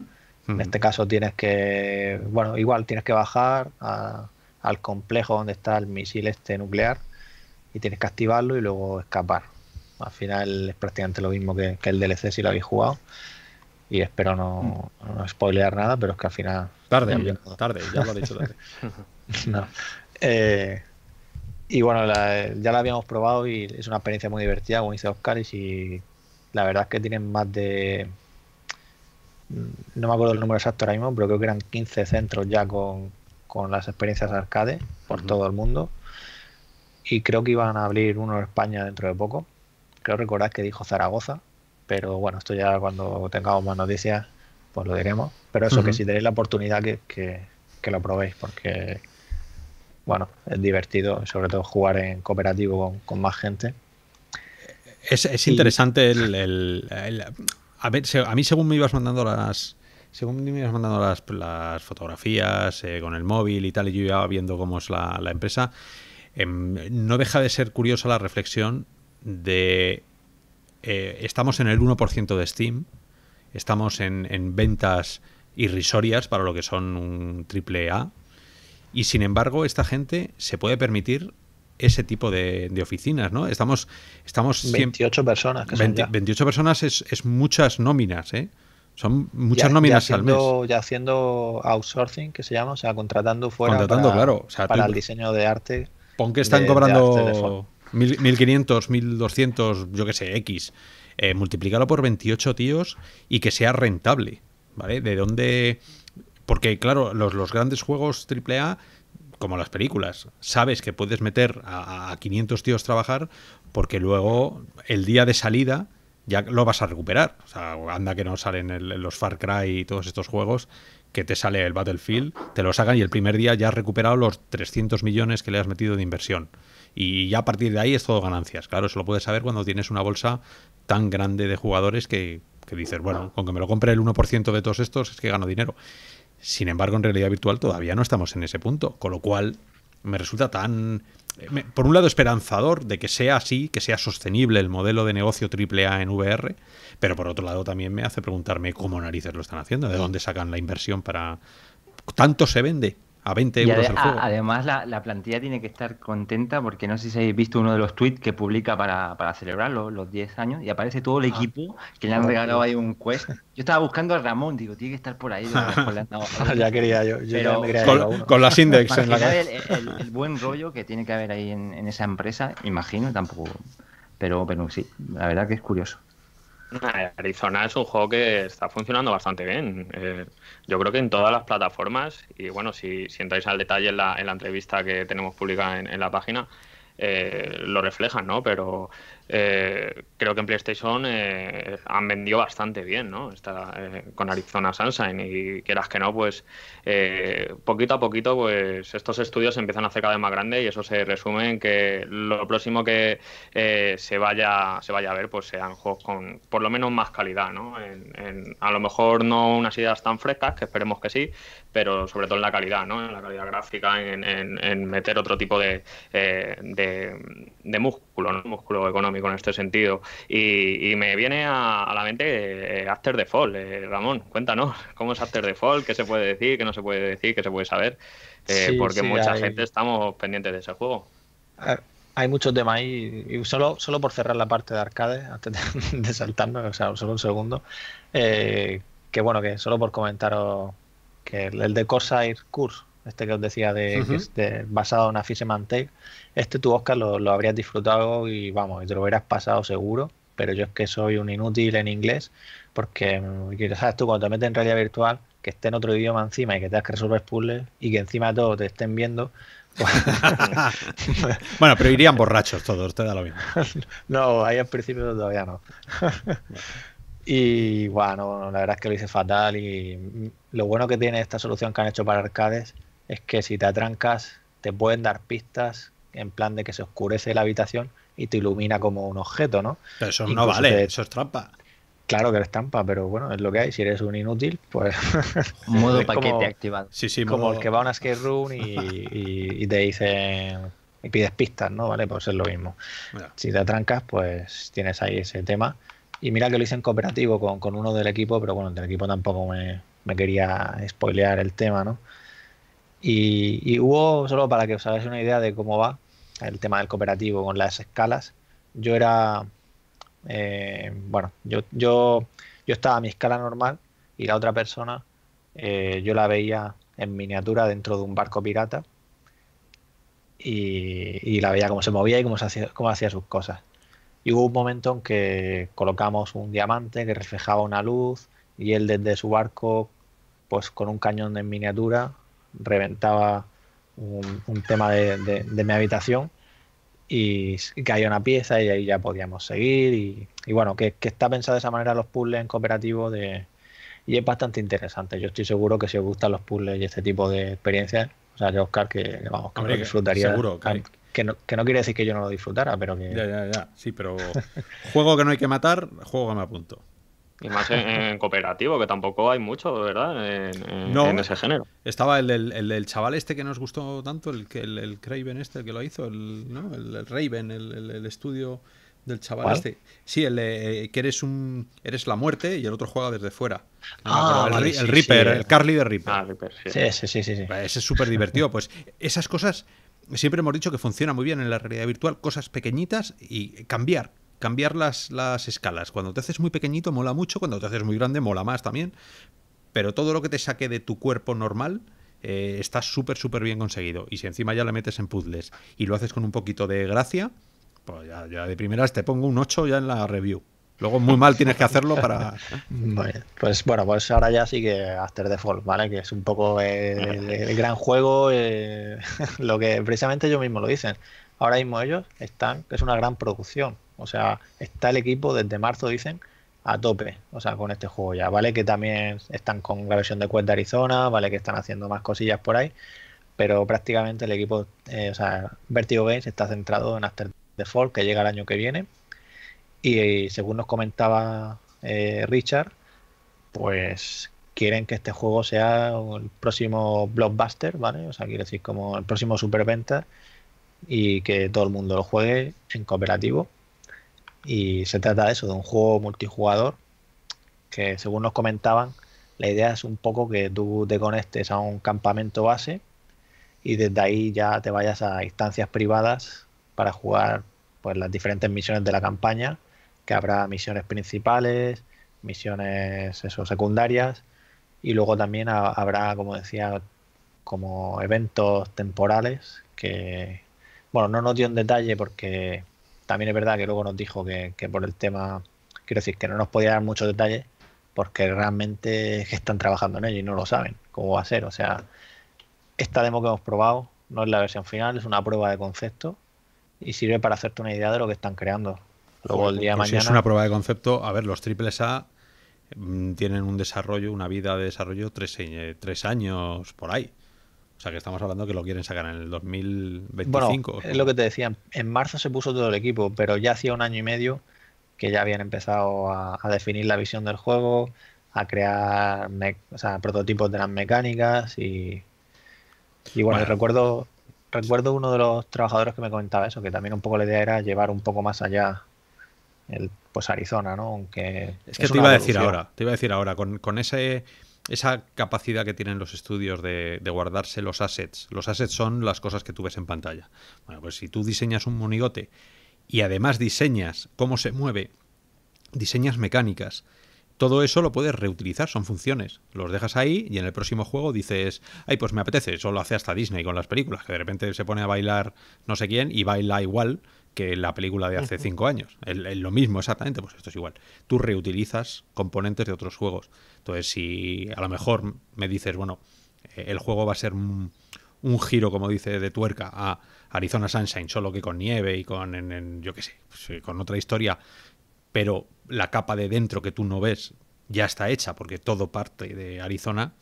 En este caso tienes que, bueno, igual tienes que bajar al complejo donde está el misil este nuclear y tienes que activarlo y luego escapar. Al final es prácticamente lo mismo que, el DLC si lo habéis jugado. Y espero no, mm. no spoilear nada, pero es que al final... Tarde, ya, tarde, ya lo he dicho tarde. Eh, y bueno, ya la habíamos probado y es una experiencia muy divertida, como dice Oscar, y la verdad es que tienen más de no me acuerdo el número exacto ahora mismo, pero creo que eran 15 centros ya con, las experiencias arcade por todo el mundo. Y creo que iban a abrir uno en España dentro de poco. Creo recordar que dijo Zaragoza, pero bueno, esto ya cuando tengamos más noticias, pues lo diremos. Pero eso, que si tenéis la oportunidad, que, lo probéis, porque bueno, es divertido, sobre todo jugar en cooperativo con, más gente. Es, interesante el, a mí según me ibas mandando las, según me ibas mandando las, fotografías eh, con el móvil y tal, y yo iba viendo cómo es la, empresa, em, no deja de ser curiosa la reflexión de eh, estamos en el 1% de Steam, estamos en, en, ventas irrisorias para lo que son un triple A, y sin embargo esta gente se puede permitir ese tipo de, oficinas, ¿no? Estamos, estamos 28 personas. Que 28 personas es, muchas nóminas, ¿eh? Son muchas nóminas al mes. Ya haciendo outsourcing, que se llama, o sea, contratando fuera contratando, para, claro, para el diseño de arte. Pon que están cobrando 1.500, 1.200, yo qué sé, X. Eh, multiplícalo por 28 tíos y que sea rentable, ¿vale? De dónde... Porque, claro, los, los grandes juegos AAA como las películas. Sabes que puedes meter a, 500 tíos trabajar porque luego el día de salida ya lo vas a recuperar. O sea, anda que no salen los Far Cry y todos estos juegos que te sale el Battlefield, te lo sacan y el primer día ya has recuperado los 300 millones que le has metido de inversión. Y ya a partir de ahí es todo ganancias. Claro, eso lo puedes saber cuando tienes una bolsa tan grande de jugadores que, que dices, bueno, con que me lo compre el 1% de todos estos es que gano dinero. Sin embargo, en realidad virtual todavía no estamos en ese punto, con lo cual me resulta tan, eh, por un lado, esperanzador de que sea así, que sea sostenible el modelo de negocio AAA en VR, pero por otro lado también me hace preguntarme cómo narices lo están haciendo, de dónde sacan la inversión para... ¿Tanto se vende? a 20 euros Además, la, plantilla tiene que estar contenta porque no sé si habéis visto uno de los tweets que publica para, para celebrar los, 10 años y aparece todo el ah. equipo que le han ah. regalado ahí un quest. Yo estaba buscando a Ramón, digo, tiene que estar por ahí. ya quería yo. yo con, las index en la El, buen rollo que tiene que haber ahí en, en esa empresa, imagino, tampoco. Pero, pero sí, la verdad que es curioso. Arizona es un juego que está funcionando bastante bien. Eh, yo creo que en todas las plataformas, y bueno, si, si entráis al detalle en la, entrevista que tenemos publicada en, la página, eh, lo reflejan, ¿no? Pero eh, creo que en PlayStation eh, han vendido bastante bien, ¿no? Está, eh, con Arizona Sunshine y quieras que no, pues poquito a poquito, pues estos estudios empiezan a hacer cada vez más grandes y eso se resume en que lo próximo que se vaya se vaya a ver, pues sean juegos con por lo menos más calidad, ¿no? En, a lo mejor no unas ideas tan frescas, que esperemos que sí, pero sobre todo en la calidad, ¿no? En la calidad gráfica, en, meter otro tipo de, de, de músculo, ¿no? Músculo económico con este sentido. Y, me viene a, la mente eh, After the Fall. Eh, Ramón, cuéntanos, ¿cómo es After the Fall? ¿Qué se puede decir? ¿Qué no se puede decir? ¿Qué se puede saber? Eh, porque mucha gente estamos pendientes de ese juego. Hay muchos temas ahí. Y solo, solo por cerrar la parte de arcade, antes de, saltarnos, solo un segundo. Eh, que bueno, que solo por comentaros que el, el de Corsair Curse este que os decía de, basado en Afise Mantec, este tú, Oscar, lo, habrías disfrutado y vamos, te lo hubieras pasado seguro, pero yo es que soy un inútil en inglés, porque mm, sabes tú cuando te metes en realidad virtual, que esté en otro idioma encima y que tengas que resolver puzzles y que encima de todo te estén viendo. Pues bueno, pero irían borrachos todos, te da lo mismo. no, ahí al principio todavía no. Y bueno, la verdad es que lo hice fatal y mm, lo bueno que tiene esta solución que han hecho para arcades es que si te atrancas te pueden dar pistas en plan de que se oscurece la habitación y te ilumina como un objeto, ¿no? eso no vale, eso es trampa. Claro que eres trampa, pero bueno, es lo que hay. Si eres un inútil, pues. modo paquete activado. Sí, sí, Como el que va a una skate room y, te dicen. Y pides pistas, ¿no? Vale, pues es lo mismo. Si te atrancas, pues tienes ahí ese tema. Y mira que lo hice en cooperativo con, uno del equipo, pero bueno, el equipo tampoco me, me quería spoilear el tema, ¿no? Y, hubo, solo para que os hagáis una idea de cómo va el tema del cooperativo con las escalas, yo era, eh, bueno, yo, yo, yo estaba a mi escala normal y la otra persona eh, yo la veía en miniatura dentro de un barco pirata y, la veía cómo se movía y cómo, se hacía, cómo hacía sus cosas. Y hubo un momento en que colocamos un diamante que reflejaba una luz y él desde su barco, pues con un cañón en miniatura, reventaba un, tema de, mi habitación y, caía una pieza y ahí ya podíamos seguir. Y, bueno, que, está pensado de esa manera los puzzles en cooperativo de, y es bastante interesante. Yo estoy seguro que si os gustan los puzzles y este tipo de experiencias, o sea, yo Oscar que, vamos, que disfrutaría. Seguro, que, no, que no quiere decir que yo no lo disfrutara, pero que... Ya, ya, ya. Sí, pero juego que no hay que matar, juego que me apunto. Y más en, cooperativo, que tampoco hay mucho, ¿verdad? En, no, ese género. Estaba el, chaval este que nos gustó tanto, el, el, el Craven este, el que lo hizo, el, ¿no? el, Raven, el, estudio del chaval este. Sí, el eh, que eres un eres la muerte y el otro juega desde fuera. Ah, el, Reaper, el Carly de Reaper. Ah, Reaper sí. sí, sí, sí, Ese es súper divertido. Pues esas cosas siempre hemos dicho que funciona muy bien en la realidad virtual, cosas pequeñitas y cambiar, cambiar las, las escalas. Cuando te haces muy pequeñito mola mucho, cuando te haces muy grande mola más también, pero todo lo que te saque de tu cuerpo normal eh, está súper, súper bien conseguido. Y si encima ya le metes en puzzles y lo haces con un poquito de gracia, pues ya, de primeras te pongo un 8 ya en la review. Luego muy mal tienes que hacerlo para... pues bueno, pues ahora ya sí que After Default, ¿vale? Que es un poco el, gran juego, eh, lo que precisamente ellos mismos lo dicen. Ahora mismo ellos están, es una gran producción, o sea, está el equipo desde marzo, dicen, a tope, o sea, con este juego ya. Vale que también están con la versión de Quest de Arizona, vale que están haciendo más cosillas por ahí, pero prácticamente el equipo, eh, o sea, Vertigo Games está centrado en After the que llega el año que viene. Y, eh, según nos comentaba eh, Richard, pues quieren que este juego sea el próximo blockbuster, ¿vale? O sea, quiero decir como el próximo superventa y que todo el mundo lo juegue en cooperativo y se trata de eso, de un juego multijugador que según nos comentaban, la idea es un poco que tú te conectes a un campamento base y desde ahí ya te vayas a instancias privadas para jugar pues las diferentes misiones de la campaña, que habrá misiones principales, misiones eso, secundarias y luego también habrá, como decía, como eventos temporales que, bueno, no nos dio en detalle porque también es verdad que luego nos dijo que, por el tema, quiero decir, que no nos podía dar muchos detalles porque realmente están trabajando en ello y no lo saben cómo va a ser. O sea, esta demo que hemos probado no es la versión final, es una prueba de concepto y sirve para hacerte una idea de lo que están creando. Luego el pues día mañana. Pues si es una prueba de concepto, a ver, los triples A mm, tienen un desarrollo, una vida de desarrollo tres, tres años por ahí. O sea que estamos hablando que lo quieren sacar en el 2025. Bueno, es lo que te decía, en marzo se puso todo el equipo, pero ya hacía un año y medio que ya habían empezado a, definir la visión del juego, a crear prototipos de las mecánicas y, bueno, recuerdo recuerdo uno de los trabajadores que me comentaba eso, que también un poco la idea era llevar un poco más allá el pues Arizona, ¿no? Aunque es que te iba a decir ahora, te iba a decir ahora con, con ese esa capacidad que tienen los estudios de, guardarse los assets. Los assets son las cosas que tú ves en pantalla. Bueno, pues si tú diseñas un monigote y además diseñas cómo se mueve, diseñas mecánicas, todo eso lo puedes reutilizar, son funciones. Los dejas ahí y en el próximo juego dices, ay, pues me apetece, eso lo hace hasta Disney con las películas, que de repente se pone a bailar no sé quién y baila igual que la película de hace cinco años. lo mismo exactamente, pues esto es igual. Tú reutilizas componentes de otros juegos. Entonces, si a lo mejor me dices, bueno, eh, el juego va a ser un, giro, como dice, de tuerca a Arizona Sunshine, solo que con nieve y con, yo qué sé, pues, eh, con otra historia, pero la capa de dentro que tú no ves ya está hecha porque todo parte de Arizona.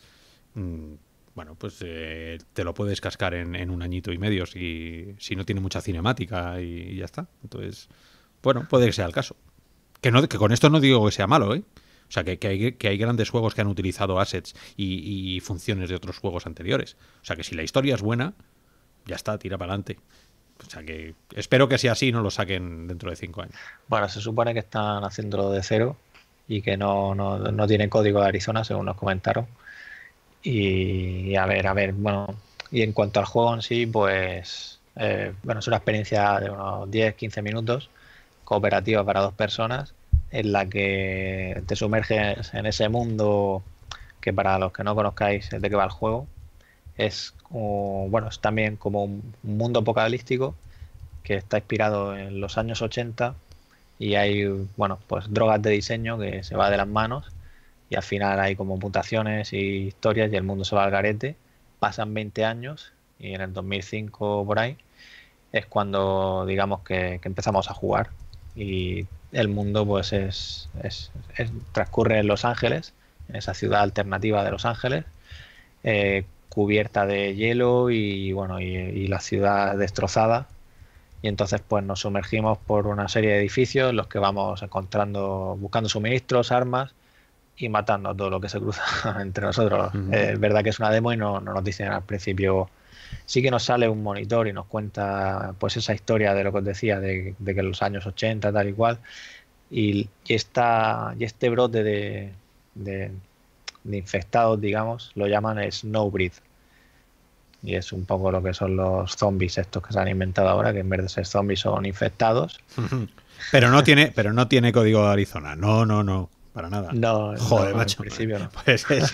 Mm, bueno, pues eh, te lo puedes cascar en, un añito y medio si, si no tiene mucha cinemática y, ya está. Entonces, bueno, puede que sea el caso. Que, no, que con esto no digo que sea malo, ¿eh? O sea, que, que, hay, grandes juegos que han utilizado assets y, funciones de otros juegos anteriores. O sea, que si la historia es buena, ya está, tira para adelante. O sea, que espero que sea así y no lo saquen dentro de cinco años. Bueno, se supone que están haciéndolo de cero y que no, no, no tienen código de Arizona, según nos comentaron. Y a ver, a ver, bueno, y en cuanto al juego en sí, pues eh, bueno, es una experiencia de unos 10-15 minutos, cooperativa para dos personas, en la que te sumerges en ese mundo que para los que no conozcáis es de que va el juego. Es bueno, es también como un mundo apocalíptico que está inspirado en los años 80 y hay, bueno, pues drogas de diseño que se va de las manos y al final hay como mutaciones y historias y el mundo se va al garete. Pasan 20 años y en el 2005 por ahí es cuando digamos que, empezamos a jugar y el mundo pues es, es, transcurre en Los Ángeles, en esa ciudad alternativa de Los Ángeles, eh, cubierta de hielo y bueno y, la ciudad destrozada y entonces pues nos sumergimos por una serie de edificios en los que vamos encontrando, buscando suministros, armas y matando a todo lo que se cruza entre nosotros. Eh, es verdad que es una demo y no, nos dicen al principio. Sí que nos sale un monitor y nos cuenta pues esa historia de lo que os decía, de, que que los años 80, tal y cual, y, y, esta, y este brote de, infectados, digamos, lo llaman Snowbreed. Y es un poco lo que son los zombies estos que se han inventado ahora, que en vez de ser zombies son infectados. Pero no tiene, pero no tiene código de Arizona. No, no, no para nada. No, joder, macho. No. Pues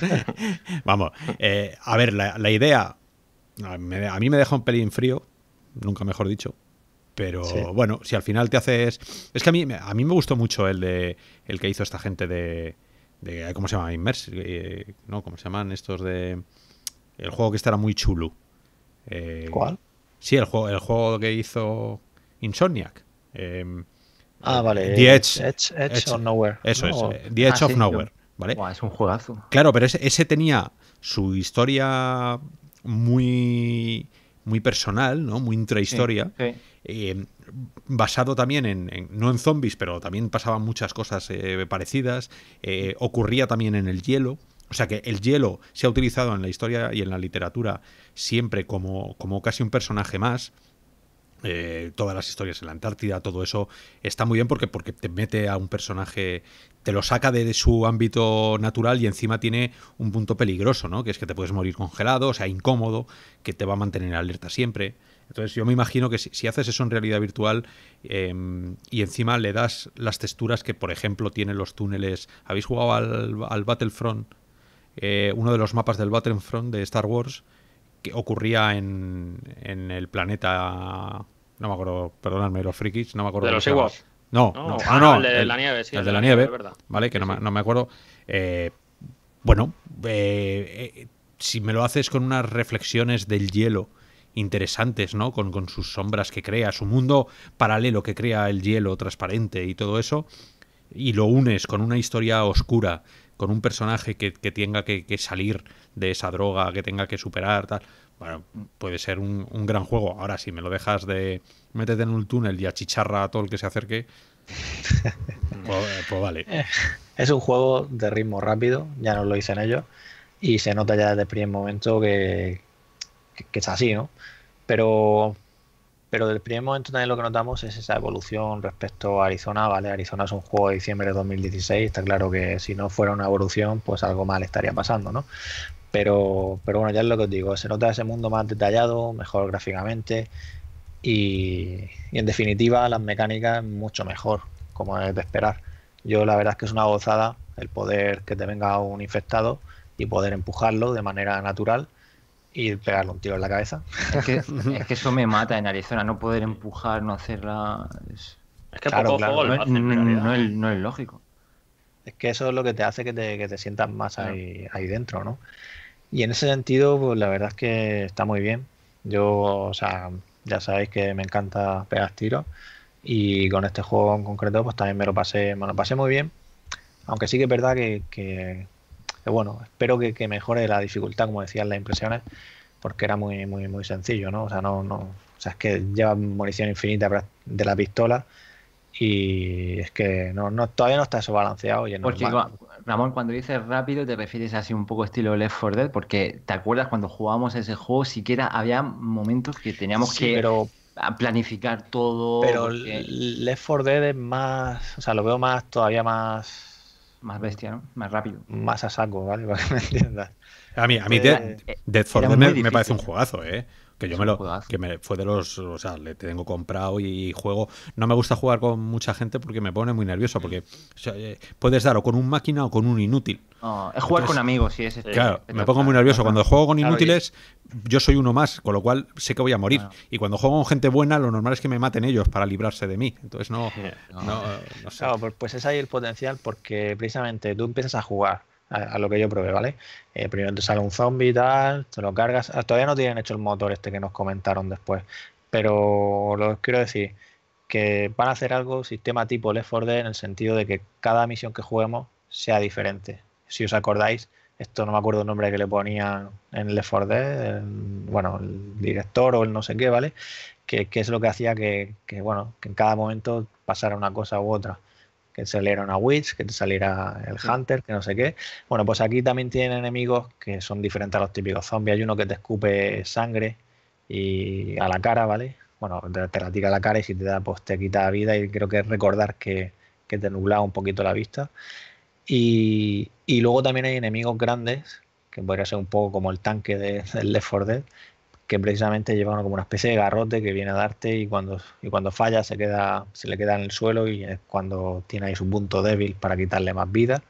vamos, eh, a ver, la, idea a mí me deja un pelín frío, nunca mejor dicho. Pero bueno, si al final te haces. Es que a mí, a mí me gustó mucho el de el que hizo esta gente de. ¿Cómo se llama? Inmers. Eh, no, ¿cómo se llaman estos de. El juego que estará muy chulo. Eh, ¿Cuál? Sí, el juego, el juego que hizo Insomniac. Em, Ah, eh, vale. The Edge, of Nowhere. Eso es, oh. eh, The Edge ah, of Nowhere. ¿vale? es un juegazo. Claro, pero ese, tenía su historia muy, muy personal, ¿no? Muy intrahistoria. Eh, basado también en, no en zombies, pero también pasaban muchas cosas parecidas. ocurría también en el hielo. O sea que el hielo se ha utilizado en la historia y en la literatura siempre como, como casi un personaje más. Eh, todas las historias en la Antártida, todo eso está muy bien porque, porque te mete a un personaje, te lo saca de, su ámbito natural y encima tiene un punto peligroso, ¿no? Que es que te puedes morir congelado, o sea, incómodo, que te va a mantener alerta siempre. Entonces yo me imagino que si, haces eso en realidad virtual em, y encima le das las texturas que, por ejemplo, tienen los túneles. ¿Habéis jugado al, Battlefront? Eh, uno de los mapas del Battlefront de Star Wars ocurría en, en el planeta. No me acuerdo, perdóname, los frikis, no me acuerdo. De los Ewoks. No, no, ah, ah, El de la nieve, sí. El, de la, nieve, ¿vale? Que no, no, me acuerdo. Eh, bueno, eh, eh, si me lo haces con unas reflexiones del hielo interesantes, ¿no? Con, con, sus sombras que crea, su mundo paralelo que crea el hielo transparente y todo eso, y lo unes con una historia oscura con un personaje que, tenga que, salir de esa droga, que tenga que superar, tal. Bueno, puede ser un, gran juego. Ahora, si me lo dejas de métete en un túnel y achicharra a todo el que se acerque, pues, pues, vale. Eh, es un juego de ritmo rápido, ya nos lo dicen ellos, y se nota ya desde el primer momento que es así, ¿no? Pero pero del primer momento también lo que notamos es esa evolución respecto a Arizona, ¿vale? Arizona es un juego de diciembre de 2016, está claro que si no fuera una evolución, pues algo mal estaría pasando, ¿no? Pero, pero bueno, ya es lo que os digo, se nota ese mundo más detallado, mejor gráficamente y, y en definitiva las mecánicas mucho mejor, como es de esperar. Yo la verdad es que es una gozada el poder que te venga un infectado y poder empujarlo de manera natural y pegarle un tiro en la cabeza. Es que, eso me mata en Arizona, no poder empujar, no hacerla. Es, es que poco no, es, no, es, lógico. Es que eso es lo que te hace que te, sientas más ahí, dentro, ¿no? Y en ese sentido, pues la verdad es que está muy bien. Yo, o sea, ya sabéis que me encanta pegar tiros. Y con este juego en concreto, pues también me lo pasé, lo pasé muy bien. Aunque sí que es verdad que bueno, espero que, mejore la dificultad, como decían las impresiones, porque era muy, muy, muy sencillo, ¿no? O sea, no, no, o sea, es que lleva munición infinita de la pistola y es que no, todavía no está eso balanceado. Y porque, Ramón, cuando dices rápido te refieres así un poco estilo Left 4 Dead, porque te acuerdas cuando jugábamos ese juego, siquiera había momentos que teníamos que planificar todo. Pero Left 4 Dead es más, o sea, lo veo más todavía más más bestia, ¿no? Más rápido. Más a saco, ¿vale? Para que me entiendas. A mí, a mí eh, Dead, Dead for me, me, parece un jugazo, ¿eh? Que yo me lo. Que me, fue de los. O sea, le tengo comprado y, juego. No me gusta jugar con mucha gente porque me pone muy nervioso. Porque eh, puedes dar o con un máquina o con un inútil. es jugar con amigos, sí, es Claro, me pongo muy nervioso. Cuando juego con inútiles, yo soy uno más, con lo cual sé que voy a morir. Y cuando juego con gente buena, lo normal es que me maten ellos para librarse de mí. Entonces no. no, no, Claro, pues, pues es ahí el potencial porque precisamente tú empiezas a jugar a, lo que yo probé, ¿vale? Eh, primero te sale un zombie y tal, te lo cargas. Ah, todavía no tienen hecho el motor este que nos comentaron después. Pero lo quiero decir, que van a hacer algo, sistema tipo Left 4 Dead, en el sentido de que cada misión que juguemos sea diferente. Si os acordáis, esto no me acuerdo el nombre que le ponían en Left 4 Dead, bueno, el director o el no sé qué, ¿vale? Que, es lo que hacía que, que, bueno, que en cada momento pasara una cosa u otra que saliera una Witch, que te saliera el Hunter, que no sé qué. Bueno, pues aquí también tienen enemigos que son diferentes a los típicos zombies. Hay uno que te escupe sangre y a la cara, ¿vale? Bueno, te, la tira a la cara y si te da, pues te quita vida y creo que es recordar que, te nubla un poquito la vista. Y, luego también hay enemigos grandes, que podría ser un poco como el tanque de, del Left 4 Dead, que precisamente lleva como una especie de garrote que viene a darte y cuando, y cuando falla se, queda, se le queda en el suelo y es cuando tiene ahí su punto débil para quitarle más vida.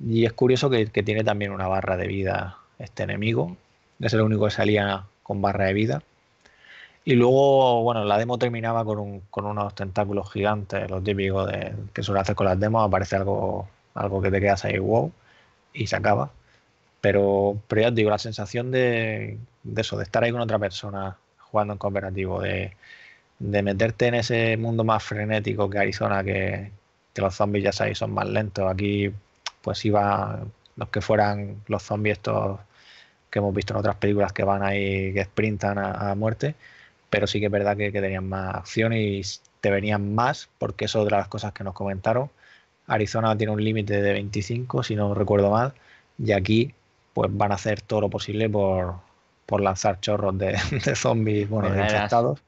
Y es curioso que, tiene también una barra de vida este enemigo. Es el único que salía con barra de vida. Y luego, bueno, la demo terminaba con, un, con unos tentáculos gigantes, los típicos que suele hacer con las demos. Aparece algo, algo que te quedas ahí, wow, y se acaba. Pero, ya os digo, la sensación de, eso, de estar ahí con otra persona jugando en cooperativo, de, meterte en ese mundo más frenético que Arizona, que, los zombies ya sabéis son más lentos. Aquí pues iban los que fueran los zombies estos que hemos visto en otras películas que van ahí, que sprintan a, muerte, pero sí que es verdad que, tenían más acción y te venían más, porque eso es otra de las cosas que nos comentaron. Arizona tiene un límite de 25, si no recuerdo mal, y aquí pues van a hacer todo lo posible por, lanzar chorros de, zombies, bueno, de infectados.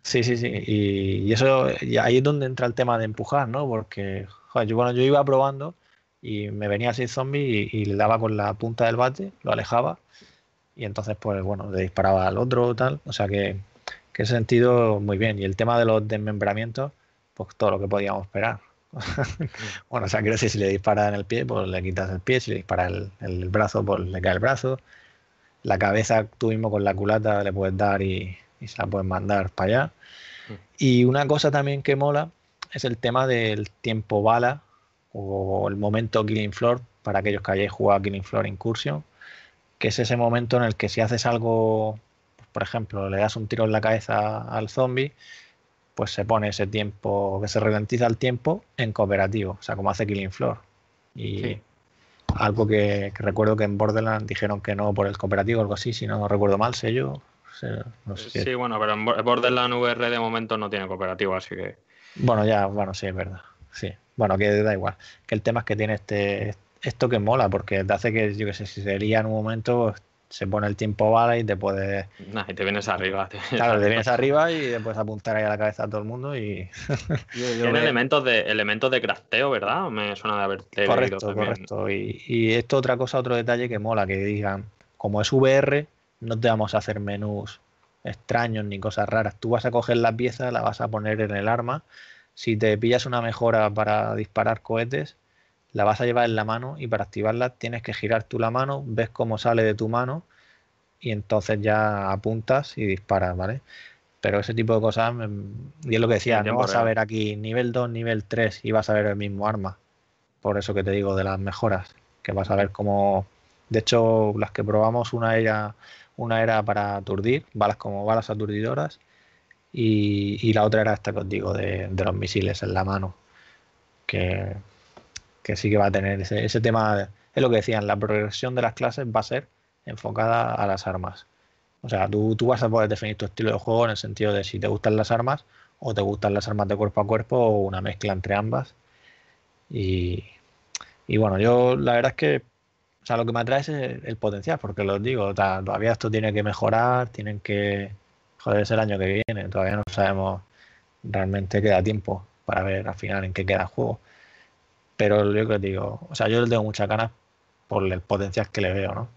Sí, sí, sí. Y, eso, ahí es donde entra el tema de empujar, ¿no? Porque, joder, yo, bueno, yo iba probando y me venía así zombie y, le daba con la punta del bate, lo alejaba y entonces, pues bueno, le disparaba al otro o tal. O sea que, que ese sentido, muy bien. Y el tema de los desmembramientos, pues todo lo que podíamos esperar. bueno, o sea, que si le dispara en el pie, pues le quitas el pie, si le disparas el, el, brazo, pues le cae el brazo. La cabeza tú mismo con la culata le puedes dar y, se la puedes mandar para allá. Mm. Y una cosa también que mola es el tema del tiempo bala o el momento Killing Floor para aquellos que hayáis jugado Killing Floor Incursion, que es ese momento en el que si haces algo, por ejemplo, le das un tiro en la cabeza al zombie pues se pone ese tiempo, que se ralentiza el tiempo en cooperativo, o sea, como hace Killing Floor. Y algo que, recuerdo que en Borderlands dijeron que no por el cooperativo o algo así, si no recuerdo mal, sé yo. sí, bueno, pero en Borderlands VR de momento no tiene cooperativo, así que. Bueno, ya, bueno, sí, es verdad. Sí, bueno, que da igual. Que el tema es que tiene este, esto que mola, porque te hace que, yo qué sé, si sería en un momento, se pone el tiempo bala y te puedes. y te vienes arriba. claro, te vienes arriba y te puedes apuntar ahí a la cabeza a todo el mundo y. Tiene elementos de, elementos de crafteo, ¿verdad? Me suena de haber Correcto, correcto. Y, y, esto otra cosa, otro detalle que mola, que digan, como es VR, no te vamos a hacer menús extraños ni cosas raras. Tú vas a coger la pieza, la vas a poner en el arma. Si te pillas una mejora para disparar cohetes, la vas a llevar en la mano y para activarla tienes que girar tú la mano, ves cómo sale de tu mano y entonces ya apuntas y disparas, ¿vale? Pero ese tipo de cosas, mm, y es lo que decía, no vas a ver aquí nivel 2, nivel 3 y vas a ver el mismo arma. Por eso que te digo de las mejoras, que vas a ver cómo... De hecho, las que probamos, una era, una era para aturdir, balas como balas aturdidoras, y, la otra era esta que os digo, de, de los misiles en la mano. Que que sí que va a tener ese, tema, es lo que decían, la progresión de las clases va a ser enfocada a las armas. O sea, tú, vas a poder definir tu estilo de juego en el sentido de si te gustan las armas o te gustan las armas de cuerpo a cuerpo o una mezcla entre ambas. Y, bueno, yo la verdad es que sea, lo que me atrae es el, potencial, porque lo digo, todavía esto tiene que mejorar, tienen que, joder, es el año que viene, todavía no sabemos realmente da tiempo para ver al final en qué queda el juego. Pero yo que digo, o sea, yo le tengo muchas ganas por el potencial que le veo, ¿no?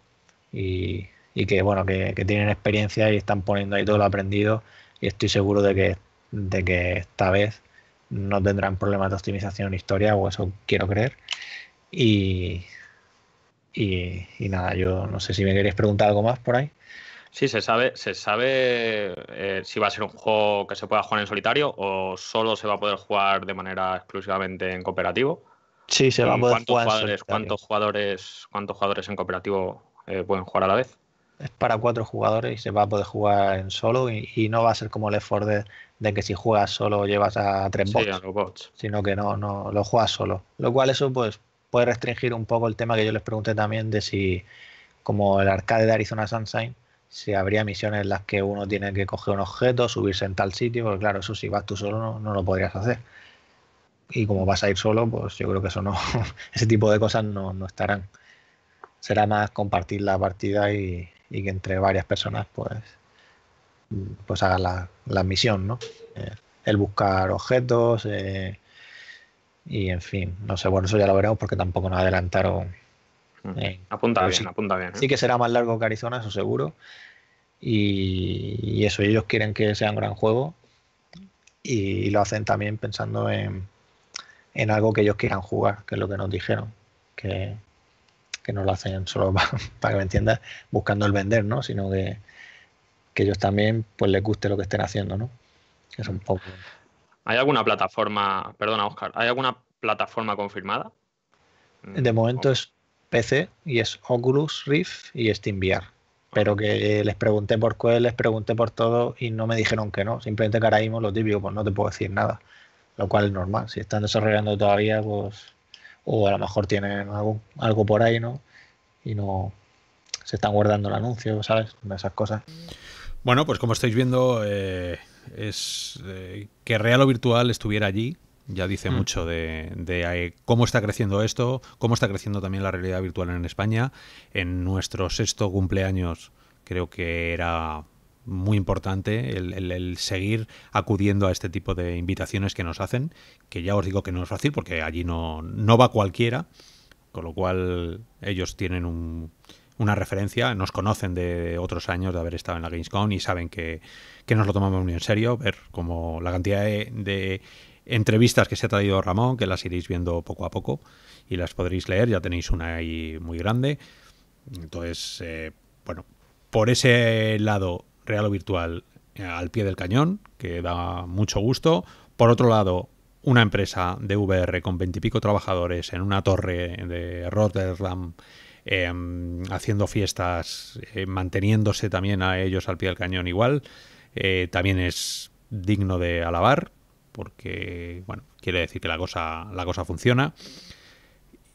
Y, y que, bueno, que, tienen experiencia y están poniendo ahí todo lo aprendido y estoy seguro de que, de que esta vez no tendrán problemas de optimización en historia, o eso quiero creer. Y, y, nada, yo no sé si me queréis preguntar algo más por ahí. Sí, se sabe, se sabe eh, si va a ser un juego que se pueda jugar en solitario o solo se va a poder jugar de manera exclusivamente en cooperativo. Sí, se va a poder ¿Cuántos jugadores, cuántos jugadores, cuántos jugadores en cooperativo eh, pueden jugar a la vez? Es para cuatro jugadores y se va a poder jugar en solo y, no va a ser como el Effort de, que si juegas solo llevas a tres bots, sino que no, no lo juegas solo. Lo cual eso pues puede restringir un poco el tema que yo les pregunté también de si como el arcade de Arizona Sunshine si habría misiones en las que uno tiene que coger un objeto, subirse en tal sitio, porque claro, eso si vas tú solo no lo podrías hacer y como vas a ir solo, pues yo creo que eso no, ese tipo de cosas no, estarán. Será más compartir la partida y, que entre varias personas pues, pues hagas la, misión, ¿no? Eh, el buscar objetos eh, y en fin, no sé, bueno, eso ya lo veremos porque tampoco nos adelantaron. Mm. Eh, apunta bien, apunta bien. Sí que será más largo que Arizona, eso seguro. Y, y eso, ellos quieren que sea un gran juego y lo hacen también pensando en, en algo que ellos quieran jugar, que es lo que nos dijeron, que, no lo hacen solo para, que me entiendas, buscando el vender, ¿no? Sino que, que ellos también pues les guste lo que estén haciendo, ¿no? Es un poco. ¿Hay alguna plataforma, perdona Oscar, ¿hay alguna plataforma confirmada? De momento es PC y es Oculus Rift y SteamVR. Pero que les pregunté por cuál, les pregunté por todo y no me dijeron que no. Simplemente que los mismo lo típico, pues no te puedo decir nada lo cual es normal. Si están desarrollando todavía, pues, o a lo mejor tienen algo, algo por ahí, ¿no? Y no se están guardando el anuncio, ¿sabes? Esas cosas. Bueno, pues como estáis viendo, eh, es eh, que real o virtual estuviera allí. Ya dice mm. mucho de, eh, cómo está creciendo esto, cómo está creciendo también la realidad virtual en España. En nuestro sexto cumpleaños creo que era muy importante el, seguir acudiendo a este tipo de invitaciones que nos hacen, que ya os digo que no es fácil porque allí no, no va cualquiera, con lo cual ellos tienen una referencia, nos conocen de otros años de haber estado en la Gamescom y saben que, nos lo tomamos muy en serio, ver como la cantidad de, entrevistas que se ha traído Ramón, que las iréis viendo poco a poco y las podréis leer, ya tenéis una ahí muy grande. Entonces, eh, bueno, por ese lado real o virtual eh, al pie del cañón, que da mucho gusto. Por otro lado, una empresa de VR con veintipico trabajadores en una torre de Rotterdam em, haciendo fiestas, eh, manteniéndose también a ellos al pie del cañón igual, eh, también es digno de alabar, porque bueno, quiere decir que la cosa, la cosa funciona.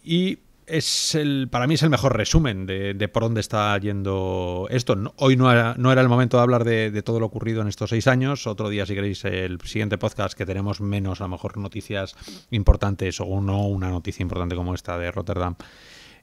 Y es el, para mí es el mejor resumen de, por dónde está yendo esto. hoy no era, el momento de hablar de, todo lo ocurrido en estos seis años. Otro día, si queréis, el siguiente podcast que tenemos menos, a lo mejor, noticias importantes o no una noticia importante como esta de Rotterdam.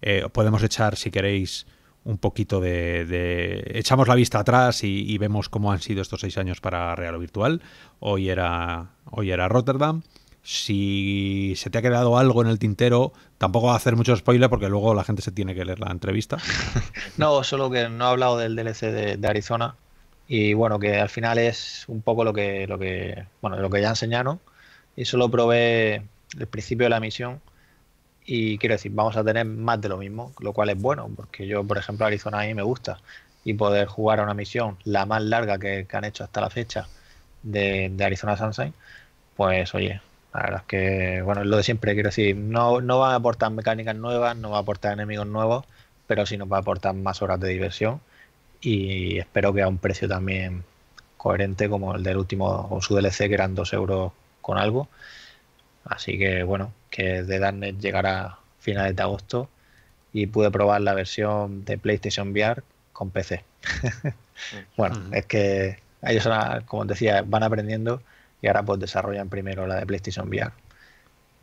Eh, podemos echar, si queréis, un poquito de, echamos la vista atrás y, y, vemos cómo han sido estos seis años para Real o Virtual. Hoy era, hoy era Rotterdam. Si se te ha quedado algo en el tintero, tampoco va a hacer mucho spoiler porque luego la gente se tiene que leer la entrevista. no, solo que no he hablado del DLC de, Arizona. Y bueno, que al final es un poco lo que, lo que, bueno, lo que ya enseñaron. Y solo probé el principio de la misión. Y quiero decir, vamos a tener más de lo mismo, lo cual es bueno, porque yo, por ejemplo, Arizona a me gusta. Y poder jugar a una misión, la más larga que, han hecho hasta la fecha de, de Arizona Sunshine, pues oye, la verdad que, bueno, lo de siempre, quiero decir, no, no van a aportar mecánicas nuevas, no va a aportar enemigos nuevos, pero sí nos va a aportar más horas de diversión y espero que a un precio también coherente como el del último o su DLC que eran 2 euros con algo. Así que bueno, que de Darknet llegará finales de agosto y pude probar la versión de PlayStation VR con PC. bueno, mm. es que ellos, como decía, van aprendiendo y ahora pues desarrollan primero la de PlayStation VR.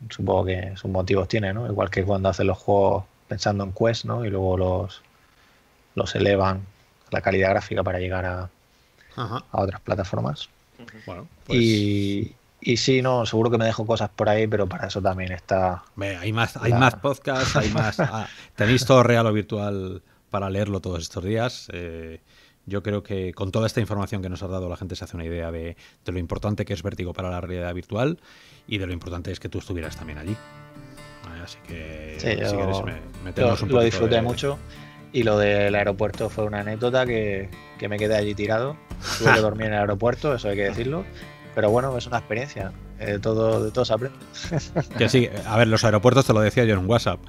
Supongo que sus motivos tiene, ¿no? Igual que cuando hacen los juegos pensando en Quest, ¿no? Y luego los, los elevan la calidad gráfica para llegar a, otras plataformas. y, pues- y sí, no, seguro que me dejo cosas por ahí, pero para eso también está. Hay más, hay más podcasts, hay más. Ah, tenéis todo real o virtual para leerlo todos estos días. Eh, yo creo que con toda esta información que nos has dado la gente se hace una idea de, lo importante que es Vértigo para la realidad virtual y de lo importante es que tú estuvieras también allí. Así que me, metemos un poco. Lo disfruté mucho y lo del aeropuerto fue una anécdota que, que me quedé allí tirado. Tuve que dormir en el aeropuerto, eso hay que decirlo pero bueno, es una experiencia. Eh, todo, de todos Que sí, a ver, los aeropuertos te lo decía yo en WhatsApp.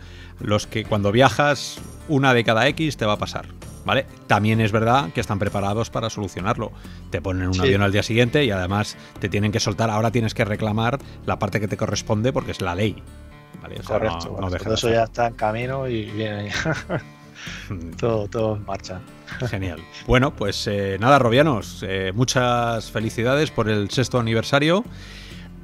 Los que cuando viajas, una de cada X te va a pasar. ¿Vale? También es verdad que están preparados para solucionarlo. Te ponen un avión al día siguiente y además te tienen que soltar. Ahora tienes que reclamar la parte que te corresponde porque es la ley. Correcto. eso ya está en camino y viene mm. todo, todo en marcha. Genial. Bueno, pues eh, nada, Robianos, eh, muchas felicidades por el sexto aniversario.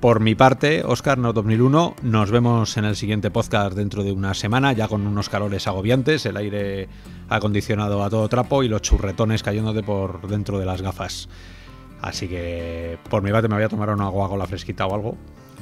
Por mi parte, Oscar No 2001, nos vemos en el siguiente podcast dentro de una semana, ya con unos calores agobiantes, el aire acondicionado a todo trapo y los churretones cayéndote por dentro de las gafas. Así que por mi parte me voy a tomar una la fresquita o algo,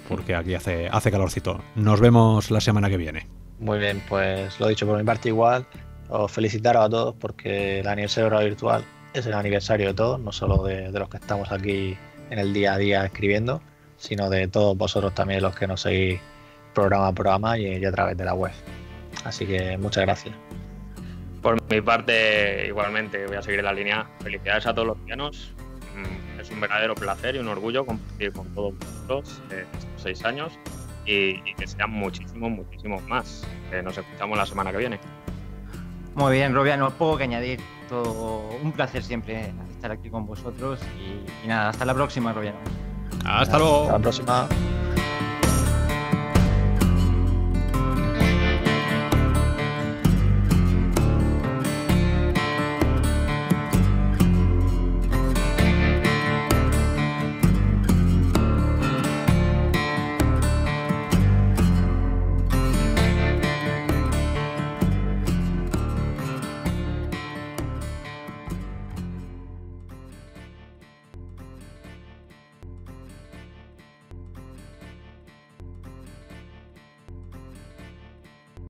porque aquí hace, hace calorcito. Nos vemos la semana que viene. Muy bien, pues lo dicho por mi parte igual os felicitaros a todos porque el aniversario Virtual es el aniversario de todos, no solo de, los que estamos aquí en el día a día escribiendo, sino de todos vosotros también los que nos seguís programa a programa y, a través de la web. Así que muchas gracias. Por mi parte, igualmente, voy a seguir en la línea. Felicidades a todos los pianos. Mm, es un verdadero placer y un orgullo compartir con todos vosotros eh, estos seis años y, que sean muchísimos, muchísimos más. nos escuchamos la semana que viene. Muy bien, Robiano, puedo que añadir. Todo un placer siempre estar aquí con vosotros y, y nada, hasta la próxima, Robiano. Hasta luego. Hasta la próxima.